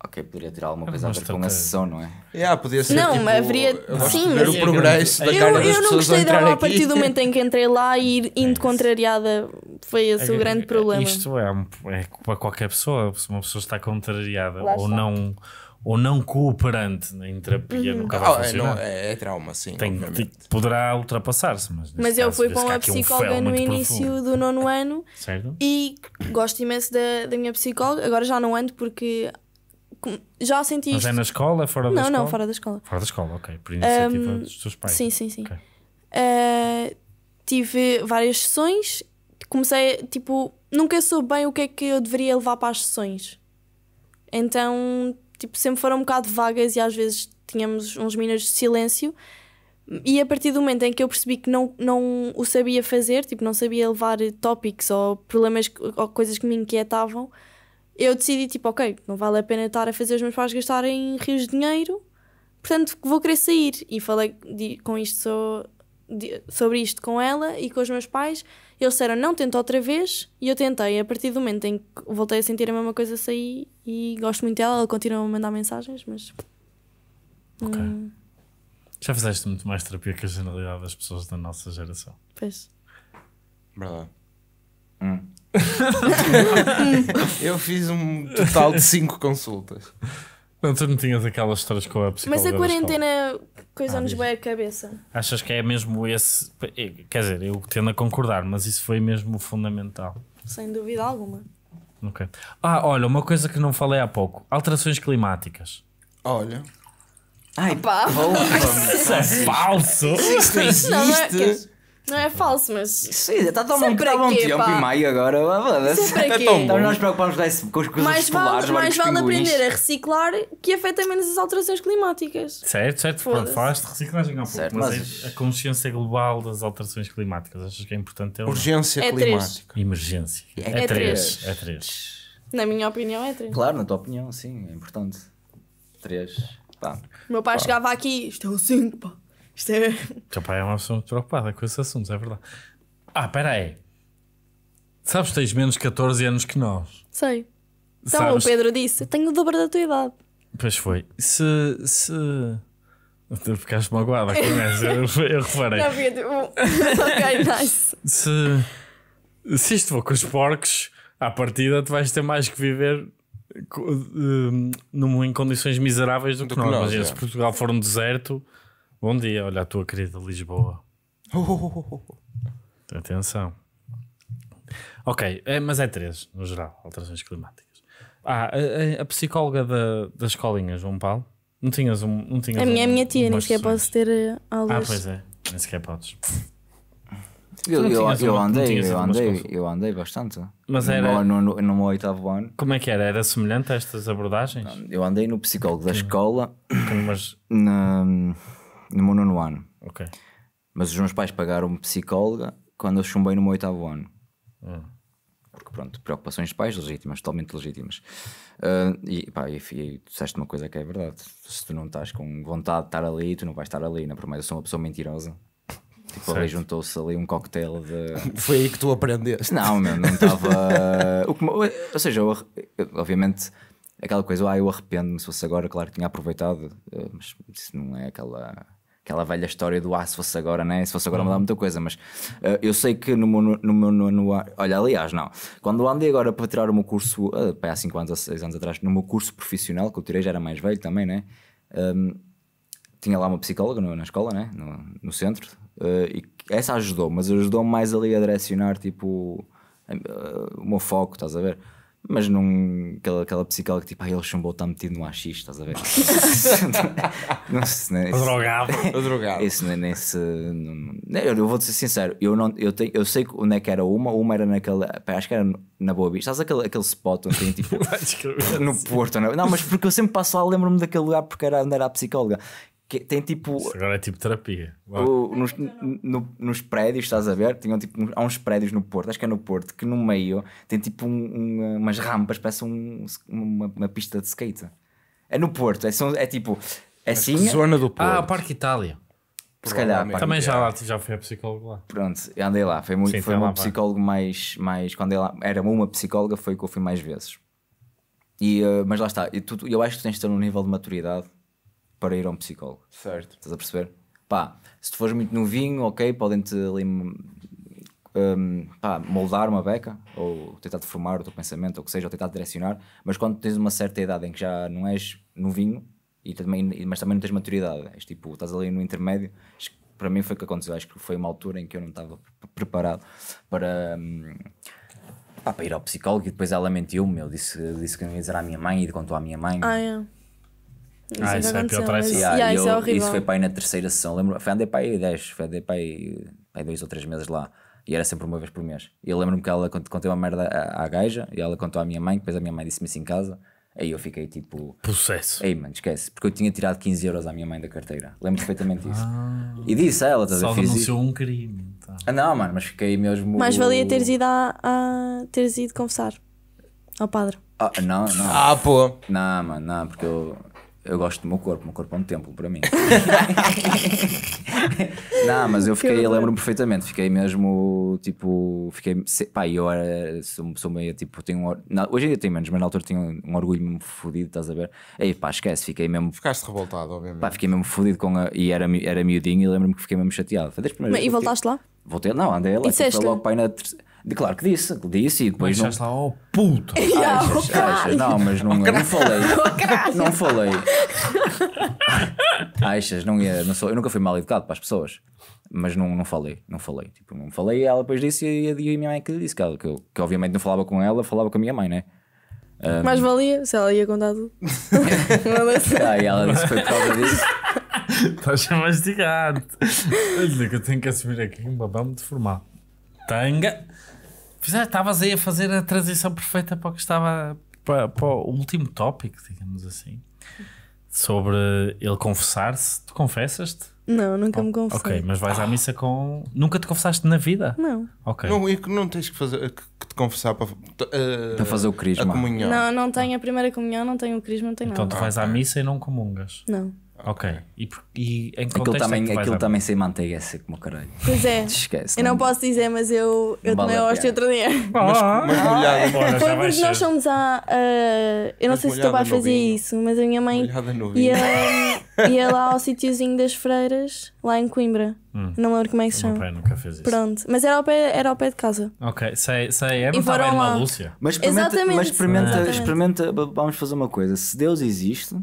Ok, poderia tirar alguma ah, coisa a ver tá com a sessão, não é? Yeah, podia ser, não, tipo, haveria. Sim, ver o progresso da cara eu, eu não gostei dela a partir do momento em que entrei lá e indo é contrariada foi esse é, o grande é problema. Isto é, é para qualquer pessoa. Se uma pessoa está contrariada ou não ou não cooperante em terapia uhum. nunca vai oh, é, funcionar. É, não, é, trauma, sim. Tem, tipo, poderá ultrapassar-se. Mas, mas eu fui para uma psicóloga um no início profundo. do nono ano certo? e gosto imenso da, da minha psicóloga. Agora já não ando porque já senti Mas é isto. é na escola? Fora não, da escola? Não, não, fora da escola. Fora da escola, ok. Por iniciativa um, dos teus pais. Sim, sim, sim. Okay. Uh, tive várias sessões. Comecei, tipo, nunca soube bem o que é que eu deveria levar para as sessões. Então, tipo, sempre foram um bocado vagas e às vezes tínhamos uns minutos de silêncio. E a partir do momento em que eu percebi que não, não o sabia fazer, tipo, não sabia levar tópicos ou problemas ou coisas que me inquietavam, eu decidi, tipo, ok, não vale a pena estar a fazer os meus pais gastarem rios de dinheiro, portanto vou querer sair. E falei com isto so, sobre isto com ela e com os meus pais. Eles disseram, não, tenta outra vez. E eu tentei. A partir do momento em que voltei a sentir a mesma coisa, saí e gosto muito dela. Ela continua a mandar mensagens, mas. Ok. Hum... Já fizeste muito mais terapia que a generalidade das pessoas da nossa geração. Pois. Verdade. Hum. eu fiz um total de 5 consultas. Não, tu não tinhas aquelas histórias com a psicóloga. Mas a quarentena coisa-nos ah, bem a cabeça. Achas que é mesmo esse. É, quer dizer, eu tendo a concordar, mas isso foi mesmo fundamental. Sem dúvida alguma. Ok. Ah, olha, uma coisa que não falei há pouco: alterações climáticas. Olha. Ai, pá! É falso! Isso não é existe! Não, não não é falso, mas. Sim, está é tá é é tão bom que dava um tempo e meio agora. Sempre é tão bom. Então nós preocupamos com as coisas mais polares, vale, Mais vale aprender a reciclar que afeta menos as alterações climáticas. Certo, certo. Pronto, falaste de reciclagem há um pouco, certo, mas, mas... a consciência global das alterações climáticas, achas que é importante ter Urgência é climática. Três. Emergência. É, é três. três. É três. Na minha opinião é três. Claro, na tua opinião, sim, é importante. Três. Pá. Meu pai pá. chegava aqui, isto é o cinco, pá. Isto é. Capaz é uma pessoa muito preocupada com esses assuntos, é verdade. Ah, espera aí. Sabes que tens menos 14 anos que nós? Sei. Então Sabes... o Pedro disse: tenho o dobro da tua idade. Pois foi. Se. se... Tu ficaste magoada com essa, eu, eu reparei. Não, tipo, ok, nice. Se, se isto for com os porcos, à partida tu vais ter mais que viver um, em condições miseráveis do, do que, que nós. nós é. Se Portugal for um deserto, Bom dia, olha a tua querida Lisboa. Oh, oh, oh, Atenção. Ok, é, mas é três, no geral, alterações climáticas. Ah, a, a psicóloga da, da escolinha, João Paulo, não tinhas um. Não tinhas a minha, um, a minha tia, nem sequer posso ter eh, aulas. Ah, pois é, nem sequer podes. Eu, eu, eu, andei, eu andei, eu andei bastante. Mas era. No, no, no, meu oitavo ano. Como é que era? Era semelhante a estas abordagens? Eu andei no psicólogo da escola. Mas. Na, no meu nono ano. Ok. Mas os meus pais pagaram psicóloga quando eu chumbei no meu oitavo ano. Hum. Porque pronto, preocupações de pais legítimas, totalmente legítimas. Uh, e pá, e, e tu disseste uma coisa que é verdade. Se tu não estás com vontade de estar ali, tu não vais estar ali. Na né? primeira sou uma pessoa mentirosa. Tipo, ali juntou-se ali um coquetel de. Foi aí que tu aprendeste. Não, meu, não estava. ou seja, eu, obviamente, aquela coisa, ah, eu arrependo-me se fosse agora, claro que tinha aproveitado, eh, mas isso não é aquela aquela velha história do ah, se fosse agora, né? Se fosse agora mudar uhum. muita coisa, mas uh, eu sei que no meu, no meu olha, aliás, não, quando andei agora para tirar o meu curso, uh, há 5 anos, há 6 anos atrás, no meu curso profissional, que eu tirei já era mais velho também, né? Um, tinha lá uma psicóloga no, na escola, né? No, no centro, uh, e essa ajudou, mas ajudou mais ali a direcionar, tipo, o meu foco, estás a ver? mas não aquela, aquela psicóloga tipo, ah, ele chumbou, está metido no AX, estás a ver? não sei, né? Esse, drogado, drogado. Isso, é nesse, não, eu vou ser sincero, eu, não, eu, tenho, eu sei onde é que era uma, uma era naquela, pá, acho que era na Boa Vista, estás aquele, aquele spot onde tem tipo no Porto, não, é? não, mas porque eu sempre passo lá, lembro-me daquele lugar porque era onde era a psicóloga que tem tipo. Isso agora é tipo terapia. O, nos, no, nos prédios, estás a ver? Tinham, tipo, há uns prédios no Porto, acho que é no Porto, que no meio tem tipo um, eh, umas rampas, parece um, uma, uma, pista de skate. É no Porto, é, é tipo. É assim. Zona do ah, Porto. Ah, Parque Itália. Se calhar, também já lá, já fui a psicólogo lá. Pronto, andei lá, foi muito, Sim, foi uma psicólogo mais, mais quando ela era uma psicóloga foi que eu fui mais vezes. E, eh, mas lá está, e tu, eu acho que tens de ter um nível de maturidade para ir a um psicólogo. Certo. Estás a perceber? Pá, se tu fores muito novinho, ok, podem-te ali um, pá, moldar uma beca ou tentar te formar o teu pensamento, ou o que seja, ou tentar te direcionar, mas quando tens uma certa idade em que já não és novinho, e também, mas também não tens maturidade, és tipo, estás ali no intermédio, para mim foi o que aconteceu, acho que foi uma altura em que eu não estava preparado para. Hum, pá, para ir ao psicólogo e depois ela mentiu-me, eu disse, disse que não ia dizer à minha mãe e contou à minha mãe. Ah, é ah, isso é pior traição. Mas... Yeah, yeah, isso, eu, é isso foi para aí na terceira sessão. Lembro, foi andei para aí 10, foi andei para aí, para aí dois ou três meses lá. E era sempre uma vez por mês. E eu lembro-me que ela contei uma merda à, à gaja e ela contou à minha mãe, depois a minha mãe disse-me isso em casa. Aí eu fiquei tipo. Processo. Aí, mano, esquece. Porque eu tinha tirado 15 euros à minha mãe da carteira. Lembro perfeitamente disso. Ah, e disse a ela, estás a Só denunciou um crime. Tá. Ah, não, mano, mas fiquei mesmo. Mais valia teres ido, a, a, teres ido confessar ao padre. Ah, não, não. Ah, pô. Não, mano, não, porque eu eu gosto do meu corpo, o meu corpo é um templo para mim. não, mas eu fiquei, lembro-me perfeitamente, fiquei mesmo tipo, fiquei, pá, eu era, sou, sou meio tipo, tenho um, não, hoje ainda tenho menos, mas na altura tinha um, orgulho mesmo fodido, estás a ver? Aí pá, esquece, fiquei mesmo. Ficaste revoltado, obviamente. Pá, fiquei mesmo fodido com a, e era, era miudinho e lembro-me que fiquei mesmo chateado. Foi das primeiras mas, e voltaste lá? Voltei, não, andei lá, Disseste? fui logo para na terceira. claro que disse, disse e depois. Mas não... lá, oh puto! Yeah, achas, achas, não, mas não, oh, oh, não falei. não falei. achas, não ia, não sou, eu nunca fui mal educado para as pessoas, mas não, não falei, não falei. Tipo, não falei e ela depois disse e, e a minha mãe que disse, cara, que, eu, que obviamente não falava com ela, falava com a minha mãe, né? Um... Mais valia se ela ia contar tudo. Assim. ah, e ela disse foi por causa disso. Estás a mastigar-te. Olha, que eu tenho que assumir aqui um babão muito formal. Tanga. Pois é, estavas aí a fazer a transição perfeita para o que estava. para, para o último tópico, digamos assim. Sobre ele confessar-se. Tu confessas-te? Não, nunca me confesso Ok, mas vais à missa com. Nunca te confessaste na vida? Não. Ok. Não, e que não tens que, fazer, que te confessar para, uh, para fazer o crisma. A comunhão. Não, não tenho a primeira comunhão, não tenho o crisma, não tenho então nada. Então tu vais à missa e não comungas? Não. Ok. E, e em aquilo é também, é aquilo também sem manteiga é seco, meu caralho. Pois é. Esquece, eu não, não posso dizer, mas eu, eu tomei vale hóstia outro dia. Ah, mas, mas ah, molhada. Foi ah, é porque nós somos a. Uh, eu não mas sei se o teu pai fazia isso, mas a minha mãe ia, ia lá ao sítiozinho das freiras, lá em Coimbra. Hum. Não lembro como é que se chama. O pai nunca fez isso. Pronto, mas era ao pé, era ao pé de casa. Ok, sei, sei. É, não estava uma Lúcia. Mas experimenta, mas experimenta, experimenta, vamos fazer uma coisa. Se Deus existe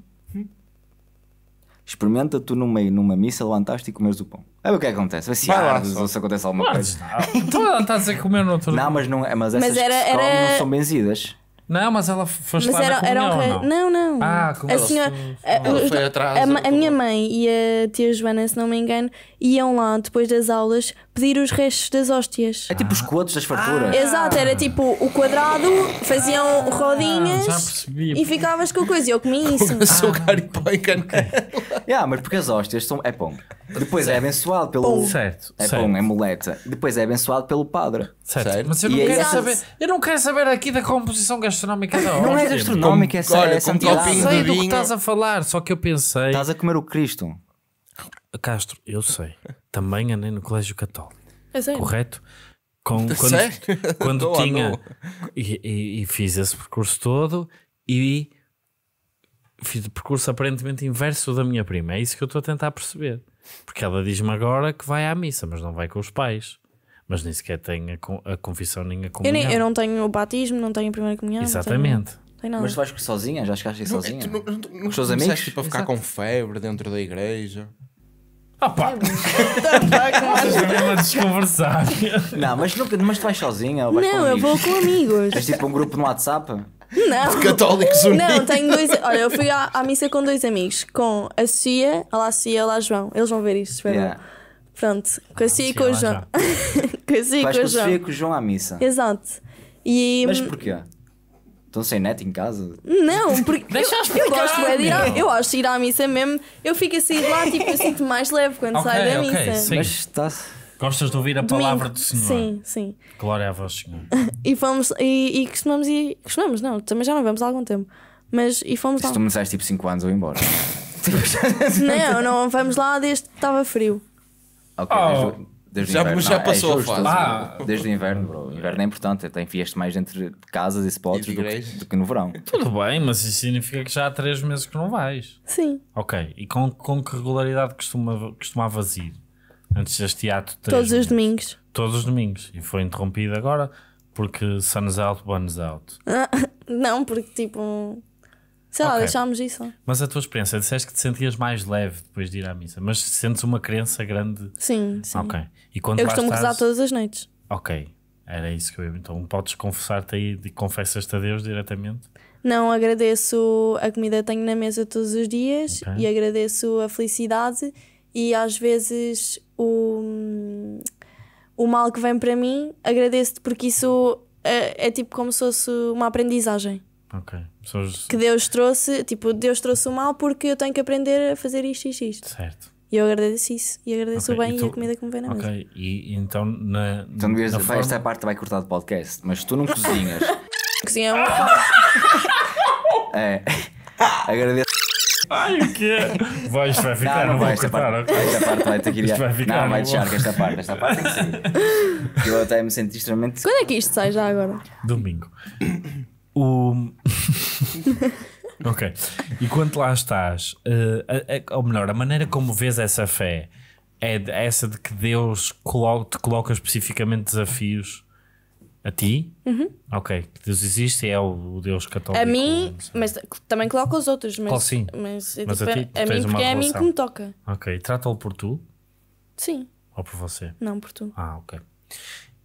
experimenta tu no meio, numa missa, levantaste e comeres o pão. É o que acontece. vai se Vai ardes, só. ou se acontece alguma coisa. Então estás a comer no outro Não, mas, não, é, mas essas Mas era- que era- não são benzidas. Não, mas ela foste lá na comunhão, re- ou não? não, não. Ah, como a elas senhora, a, Ela foi atrás, a ma- a, minha mãe e a tia Joana, se não me engano, iam lá depois das aulas pedir os restos das hóstias. É tipo os ah. codos das farturas. Ah. Exato, era tipo o quadrado, faziam rodinhas ah, e ficavas com a coisa. E eu comi isso. Eu sou caripó e ah yeah, mas porque as hóstias são. É pão. Depois é certo. é abençoado pelo. Certo. É bom pão, é moleta. Depois é abençoado pelo padre. Certo. certo. Mas eu não, é quero saber, eu não quero saber aqui da composição gastronómica da hóstia. Não é gastronómica, é sério. Olha, com um eu sei do que estás a falar, só que eu pensei. Estás a comer o Cristo. Castro, eu sei, também andei no Colégio Católico. É sério? Correto? Com, quando sério? quando então, tinha. E, e, e, fiz esse percurso todo e fiz o percurso aparentemente inverso da minha prima. É isso que eu estou a tentar perceber. Porque ela diz-me agora que vai à missa, mas não vai com os pais. Mas nem sequer tem a, a confissão nem a comunhão. Eu, nem, eu não tenho o batismo, não tenho a primeira comunhão. Exatamente. Mas tu vais sozinha? Já chegaste é sozinha? Não, tu, não, não, com os amigos? tipo a ficar Exato. com febre dentro da igreja. Ah pá! É a desconversar. Não, mas, nunca, mas tu vais sozinha ou vais com Não, eu vou com amigos. És tipo um grupo no WhatsApp? Não. Católicos unidos. Não, tenho dois. Olha, eu fui à, à missa com dois amigos, com a Cia, olá Cia, olá João. Eles vão ver isto, espera. Yeah. Pronto, com a Cia ah, e com o João. com a Cia e com o João. com o João à missa. Exato. E, Mas hum, porquê? Estão sem net em casa? Não, porque Deixa eu, eu gosto de ir à, eu acho ir à missa mesmo. Eu fico assim lá, tipo, eu sinto mais leve quando saio da ok, missa. sim. Mas está. Gostas de ouvir a Domingo. palavra do Senhor? Sim, sim. Glória a vós, Senhor. E fomos e, e costumamos ir. Costumamos, não, também já não vamos há algum tempo. Mas e fomos lá. Se tu me disseste tipo 5 anos ou embora. Não, não vamos lá desde que estava frio. ok, Oh. Desde já, inverno, já passou não, é a fase. Ah. Ah. Desde o inverno, bro. O inverno é importante. Tem fieste mais entre casas e spots e do, que, do, que, no verão. Tudo bem, mas isso significa que já há três meses que não vais. Sim. Ok. E com, com que regularidade costuma, costumavas ir? Antes deste ato? Todos meses. os domingos. Todos os domingos. E foi interrompido agora porque sun's out, buns out. Ah, não, porque tipo. Sei lá, deixámos isso. Mas a tua experiência, disseste que te sentias mais leve depois de ir à missa, mas sentes uma crença grande. Sim, sim. Ok. E quando eu costumo estás... rezar todas as noites. Ok, era isso que eu ia. Então podes confessar-te aí, confessas-te a Deus diretamente? Não, agradeço a comida que tenho na mesa todos os dias okay. e agradeço a felicidade e às vezes o, o mal que vem para mim, agradeço-te porque isso é, é, tipo como se fosse uma aprendizagem. ok Pessoas... Que Deus trouxe, tipo, Deus trouxe o mal porque eu tenho que aprender a fazer isto, e isto. Certo. E eu agradeço isso. E agradeço okay, o bem e, tu... e, a comida que me vem na mesa. Ok, e, então na. Então devias dizer, forma... esta é parte vai cortar o podcast, mas tu não cozinhas. Cozinha é uma é. Agradeço. Ai, o quê? Vai, isto vai ficar, não, não, não vai esta cortar, parte, okay. Esta parte vai ter que ir. Isto vai ficar, não, vai deixar que esta parte, esta parte tem que sair. Eu até me senti extremamente. Quando é que isto sai já agora? Domingo. O. Ok. E lá estás, uh, ou melhor, a maneira como vês essa fé é, é essa de que Deus te coloca especificamente desafios a ti? Uhum. Ok. Que Deus existe e é o, Deus católico. A mim, é? mas também coloca os outros. Mas, oh, sim. Mas, é mas tipo, a, ti, a mim, porque é a mim que me toca. Ok. Trata-o por tu? Sim. Ou por você? Não, por tu. Ah, ok.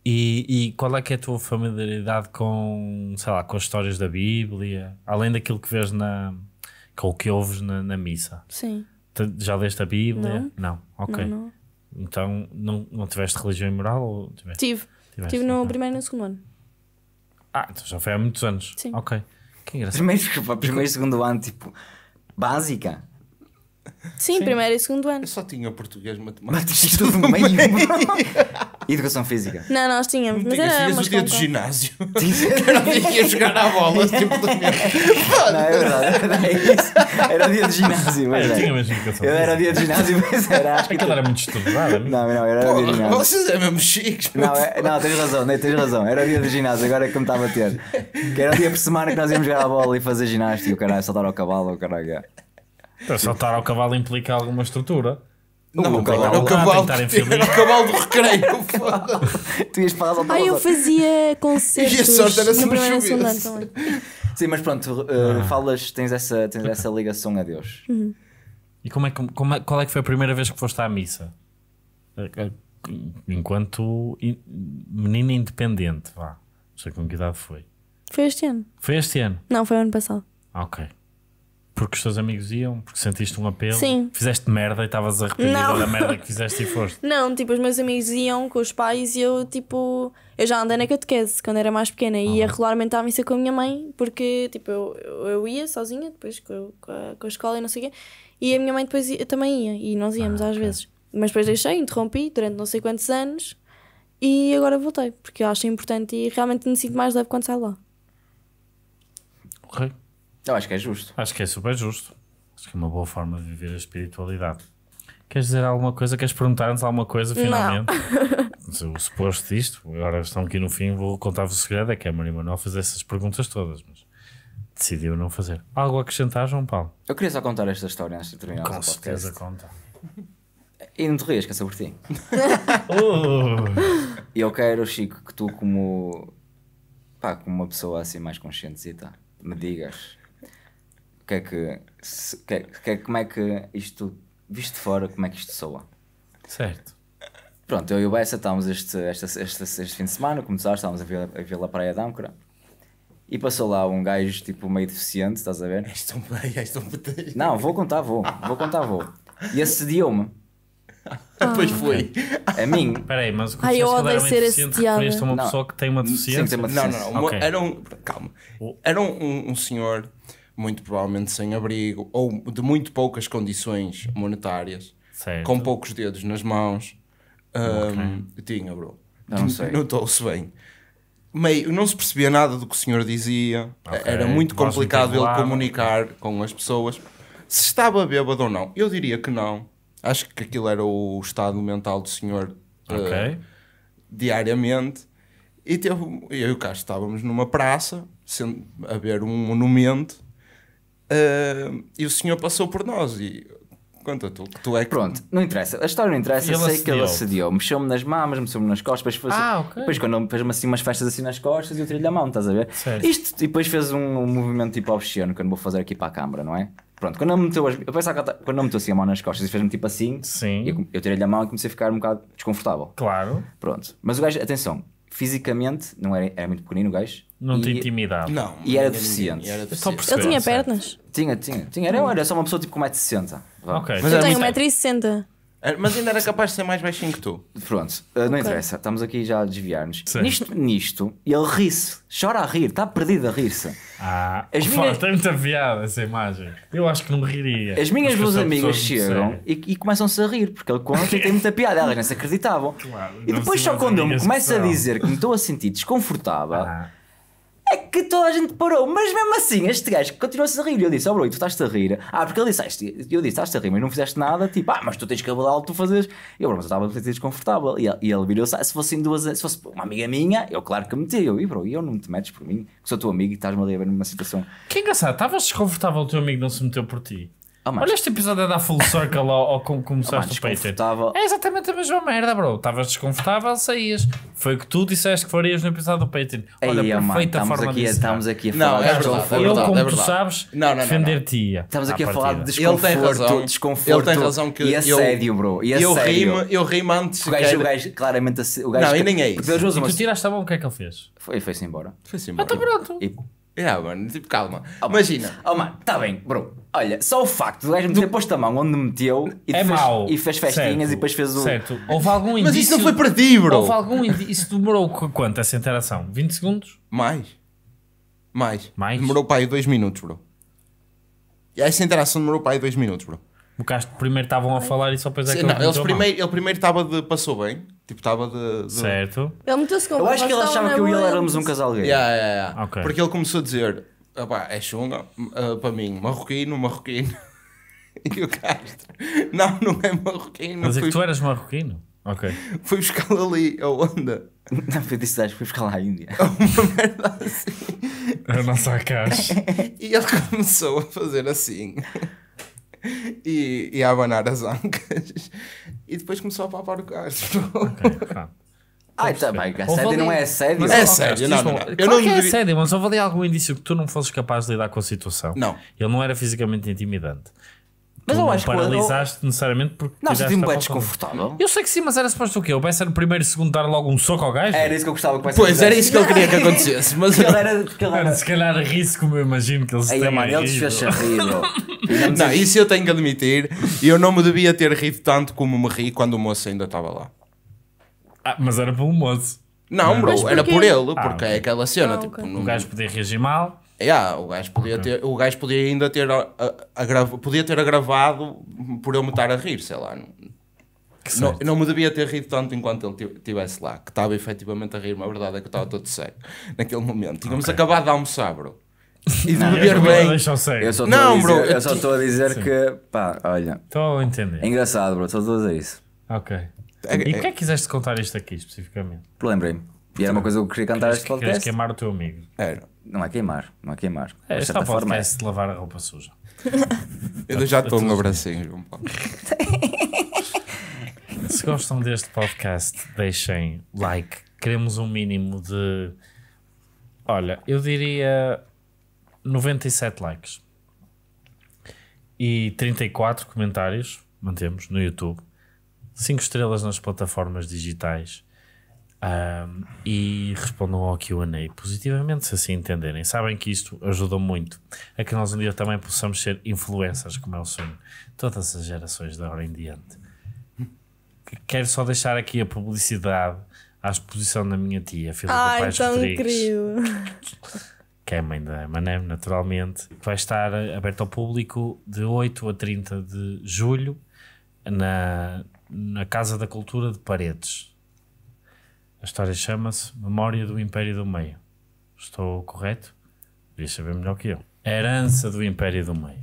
E, e, qual é que é a tua familiaridade com, sei lá, com as histórias da Bíblia, além daquilo que vês na, com o que ouves na, na missa? Sim. já leste a Bíblia? Não. não. Ok. Não, não. Então não, não tiveste religião e moral? Ou tiveste? Tive. Tiveste, Tive no primeiro e no segundo ano. Ah, então já foi há muitos anos. Sim. Ok. Que engraçado. Primeiro, primeiro e segundo ano, tipo, básica. Sim, Sim, primeiro e segundo ano. Eu só tinha português, matemática. Mas tudo meio. Educação física. Não, nós tínhamos. Mas era tinhas o dia do ginásio. Era o dia que ia jogar à bola. tipo Não, é verdade. É era, é isso. era o dia do ginásio. Mas ah, eu é. tinha mesmo educação Eu era o dia do ginásio, mas era. Acho que Aquilo era muito estudado. Não, não, era o dia do ginásio. Vocês é mesmo chiques. Não, é, não, tens razão, não, tens razão. Era o dia do ginásio, agora é que me estava a ter. Que era o dia por semana que nós íamos jogar à bola e fazer ginástica. O caralho, saltar ao cavalo, o caralho. Então, saltar ao cavalo implica alguma estrutura. Não, não, o cavalo, o cavalo, o cavalo do recreio. tu ias para as Ah, eu fazia concertos. E a sorte era sempre me Sim, mas pronto, uh, ah. falas, tens essa, tens essa ligação a Deus. Uhum. E como é, como, é, qual é que foi a primeira vez que foste à missa? Eh, eh, enquanto menina independente, vá. Não sei com que idade foi. Foi este ano. Foi este ano? Não, foi ano passado. Ok. Porque os teus amigos iam, porque sentiste um apelo, Sim. fizeste merda e estavas arrependida Não. da merda que fizeste e foste. Não, tipo, os meus amigos iam com os pais e eu, tipo, eu já andei na catequese quando era mais pequena e ah. ia uhum. regularmente à missa com a minha mãe, porque, tipo, eu, eu ia sozinha, depois com, a, com a escola e não sei o quê, e a minha mãe depois ia, também ia e nós íamos ah, às okay. vezes. Mas depois deixei, interrompi durante não sei quantos anos e agora voltei, porque eu acho importante e realmente me sinto mais leve quando saio lá. Ok. Eu acho que é justo. Acho que é super justo. Acho que é uma boa forma de viver a espiritualidade. Queres dizer alguma coisa? Queres perguntar-nos alguma coisa finalmente? Não. o suposto disto, agora estão aqui no fim, vou contar-vos o segredo: é que a Maria Manuel fez essas perguntas todas, mas decidiu não fazer. Algo a acrescentar, João Paulo? Eu queria só contar esta história antes de terminar Com certeza conta. E não te rias, que é sobre ti. Eu quero, Chico, que tu, como, pá, como uma pessoa assim mais consciente me digas que é que, se, que, é, que, é, como é que isto, visto de fora, como é que isto soa. Certo. Pronto, eu e o Bessa estávamos este, este, este, este fim de semana, começámos, estávamos a Vila, a Vila Praia de Âncora. E passou lá um gajo tipo meio deficiente, estás a ver? estão um, Não, vou contar, vou, vou contar, vou. E assediou-me. Ah. Pois ah, foi. A mim. Peraí, mas o que eu eu é odeio ser assediado. Este é uma não. pessoa que tem uma deficiência. Sim, tem uma deficiência. Não, não, não. Okay. Era um. Calma. Era um, um senhor muito provavelmente sem abrigo ou de muito poucas condições monetárias, certo. com poucos dedos nas mãos. Um, okay. Tinha, bro. Não sei. Notou-se bem. Meio, não se percebia nada do que o senhor dizia, okay. era muito complicado ele comunicar com as pessoas. Se estava bêbado ou não, eu diria que não. Acho que aquilo era o estado mental do senhor eh, okay. uh, diariamente. E teve, eu e o Castro estávamos numa praça, sendo, a ver um monumento Uh, e o senhor passou por nós e Conta tu, que tu é que... Pronto, não interessa. A história não interessa, sei assediou. que ele assediou. Mexeu-me nas mamas, mexeu-me nas costas, depois, assim. fez... ah, okay. depois quando fez-me assim umas festas assim nas costas e eu tirei-lhe a mão, estás a ver? Certo. Isto, e depois fez um, um movimento tipo obsceno que eu não vou fazer aqui para a câmara, não é? Pronto, quando não meteu as... eu pensava tá- quando eu meteu assim a mão nas costas e fez-me tipo assim, Sim. eu, eu tirei-lhe a mão e comecei a ficar um bocado desconfortável. Claro. Pronto. Mas o gajo, atenção, fisicamente, não era, era muito pequenino o gajo, não e, tem intimidade. Não. E era deficiente. Era então deficiente. Ele tinha pernas? Tinha, tinha. tinha. Era, era só uma pessoa tipo com 1,60m. Ok. Mas eu tenho 1,60m. Mas ainda era capaz de ser mais baixinho que tu. Pronto, eh, não okay. interessa, estamos aqui já a desviar-nos. Nisto, nisto, ele ri-se, chora a rir, está perdido a rir-se. Ah, As minhas... tem muita piada essa imagem. Eu acho que não riria. As minhas duas amigas chegam e, e começam-se a rir, porque ele conta e tem muita piada, elas não se acreditavam. Claro, e depois, só quando eu me começo a dizer que me estou a sentir desconfortável. Ah é que toda a gente parou. Mas mesmo assim, este gajo continuou-se a rir. E eu disse, ó oh, bro, tu estás-te a rir. Ah, porque ele disse, ah, eu disse, estás-te a rir, mas não fizeste nada. Tipo, ah, mas tu tens cabelo alto, tu fazes. E eu, bro, mas eu estava a sentir desconfortável. E ele, ele virou-se, ah, se fosse duas, se fosse uma amiga minha, eu claro que meti. Eu, e bro, e eu não te metes por mim, que sou teu amigo e estás-me ali a ver numa situação. Que engraçado, estavas desconfortável o teu amigo não se meteu por ti. Oh, Olha, este episódio da é dar full circle ao, ao como começaste oh, o Patreon. É exatamente a mesma merda, bro. Estavas desconfortável, saías. Foi o que tu disseste que farias no episódio do Patreon. Olha, Ei, oh, perfeita mano, forma aqui, de Estamos aqui a falar. Não, é, é verdade, eu, é verdade, como é tu sabes, defender te Estamos aqui a ah, falar de desconforto, ele tem razão, desconforto ele tem razão que e assédio, eu, bro. E assédio. Eu rimo antes. O gajo, o gajo claramente... O gajo não, que, e nem é isso. E tu tiraste a mão, o que é que ele fez? Foi-se embora. Foi-se ah, embora. Ah, tá pronto. Yeah, é, mano, tipo, calma. Oh, Imagina. Oh, mano, tá bem, bro. Olha, só o facto do gajo ter posto a mão onde meteu e, é fez, mau, e fez festinhas certo, e depois fez o. Certo. Houve algum indício. Mas isso não foi para ti, bro. Houve algum indício. Isso demorou quanto essa interação? 20 segundos? Mais. Mais. Mais. Demorou para aí 2 minutos, bro. E essa interação demorou para aí 2 minutos, bro. Porque acho que primeiro estavam a falar e só depois é que Não, eles primeiro, ele primeiro estava de passou bem Tipo, estava de, de, Certo. Ele meteu-se com Eu acho que ele achava que eu e ele éramos um casal gay. Yeah, yeah, yeah. Okay. Porque ele começou a dizer: é chunga uh, para mim, marroquino, marroquino. e o Castro: Não, não é marroquino. Mas é que tu eras marroquino? Ok. Fui buscar ali a onda. Não, foi disse acho que fui buscar lá a Índia. Uma merda assim. a nossa caixa. e ele começou a fazer assim. e, e a abanar as ancas. E depois começou a papar o carro. Tipo. Ok, Ai, também, tá assédio não é assédio. É assédio, não, não, não. Eu não que é assédio, mas houve ali algum indício que tu não fosses capaz de lidar com a situação. Não. Ele não era fisicamente intimidante. Mas eu acho que. paralisaste eu... necessariamente porque. Não, senti um bem desconfortável. Eu sei que sim, mas era suposto o quê? O Bessa no primeiro segundo dar logo um soco ao gajo? Era isso que eu gostava que o Pois, era isso que ele queria que acontecesse. Mas era, que era. Se calhar risco, eu imagino que ele se tenha ele rir. não, assim. isso eu tenho que admitir. Eu não me devia ter rido tanto como me ri quando o moço ainda estava lá. Ah, mas era pelo moço. Não, não bro, era por ele, ah, porque ah, okay. é aquela cena. Ah, tipo, okay. tipo, O gajo podia reagir mal. Yeah, o, gajo podia okay. ter, o gajo podia ainda ter, podia ter agravado por eu me estar a rir, sei lá. Não, não me devia ter rido tanto enquanto ele estivesse lá, que estava efetivamente a rir, mas a verdade é que estava todo sério naquele momento. Tínhamos okay. acabado de almoçar, bro. E de beber bem. Eu só não, dizer, Eu só estou a dizer Sim. que, pá, olha. Estou a entender. É engraçado, bro. Só estou a dizer isso. Ok. É e o é, que é quiseste contar isto aqui especificamente? Lembrei-me. E era uma coisa que eu queria cantar este podcast. Querias queimar o teu amigo. Era. Não é queimar, não é queimar. É, de certa forma. É de lavar a roupa suja. Eu já estou um abracinho, João Paulo. Se gostam deste podcast, deixem like. Queremos um mínimo de. Olha, eu diria 97 likes e 34 comentários. Mantemos no YouTube. 5 estrelas nas plataformas digitais um, e respondam ao QA positivamente, se assim entenderem. Sabem que isto ajuda muito a que nós um dia também possamos ser influencers, como é o sonho de todas as gerações da hora em diante. Quero só deixar aqui a publicidade à exposição da minha tia, filha do ah, pai Paz tão Rodrigues, que é mãe da Manem, naturalmente, que vai estar aberta ao público de 8 a 30 de julho na, na Casa da Cultura de Paredes a história chama-se Memória do Império do Meio. Estou correto? Devias saber melhor que eu. herança do Império do Meio.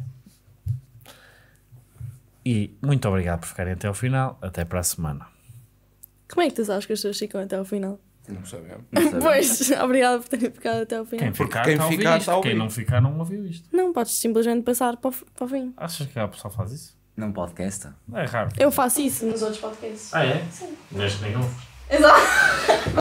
E muito obrigado por ficarem até ao final. Até para a semana. Como é que tu sabes que as pessoas ficam até ao final? Não sabemos. Não sabemos. Pois, obrigado por terem ficado até ao final. Quem ficar, quem, ficar, quem não ficar, não ouviu isto. Não, podes simplesmente passar para o, para o fim. Achas que a pessoa faz isso? Num podcast? É raro. Eu faço isso nos outros podcasts. Ah, é? Sim. Neste nenhum. そう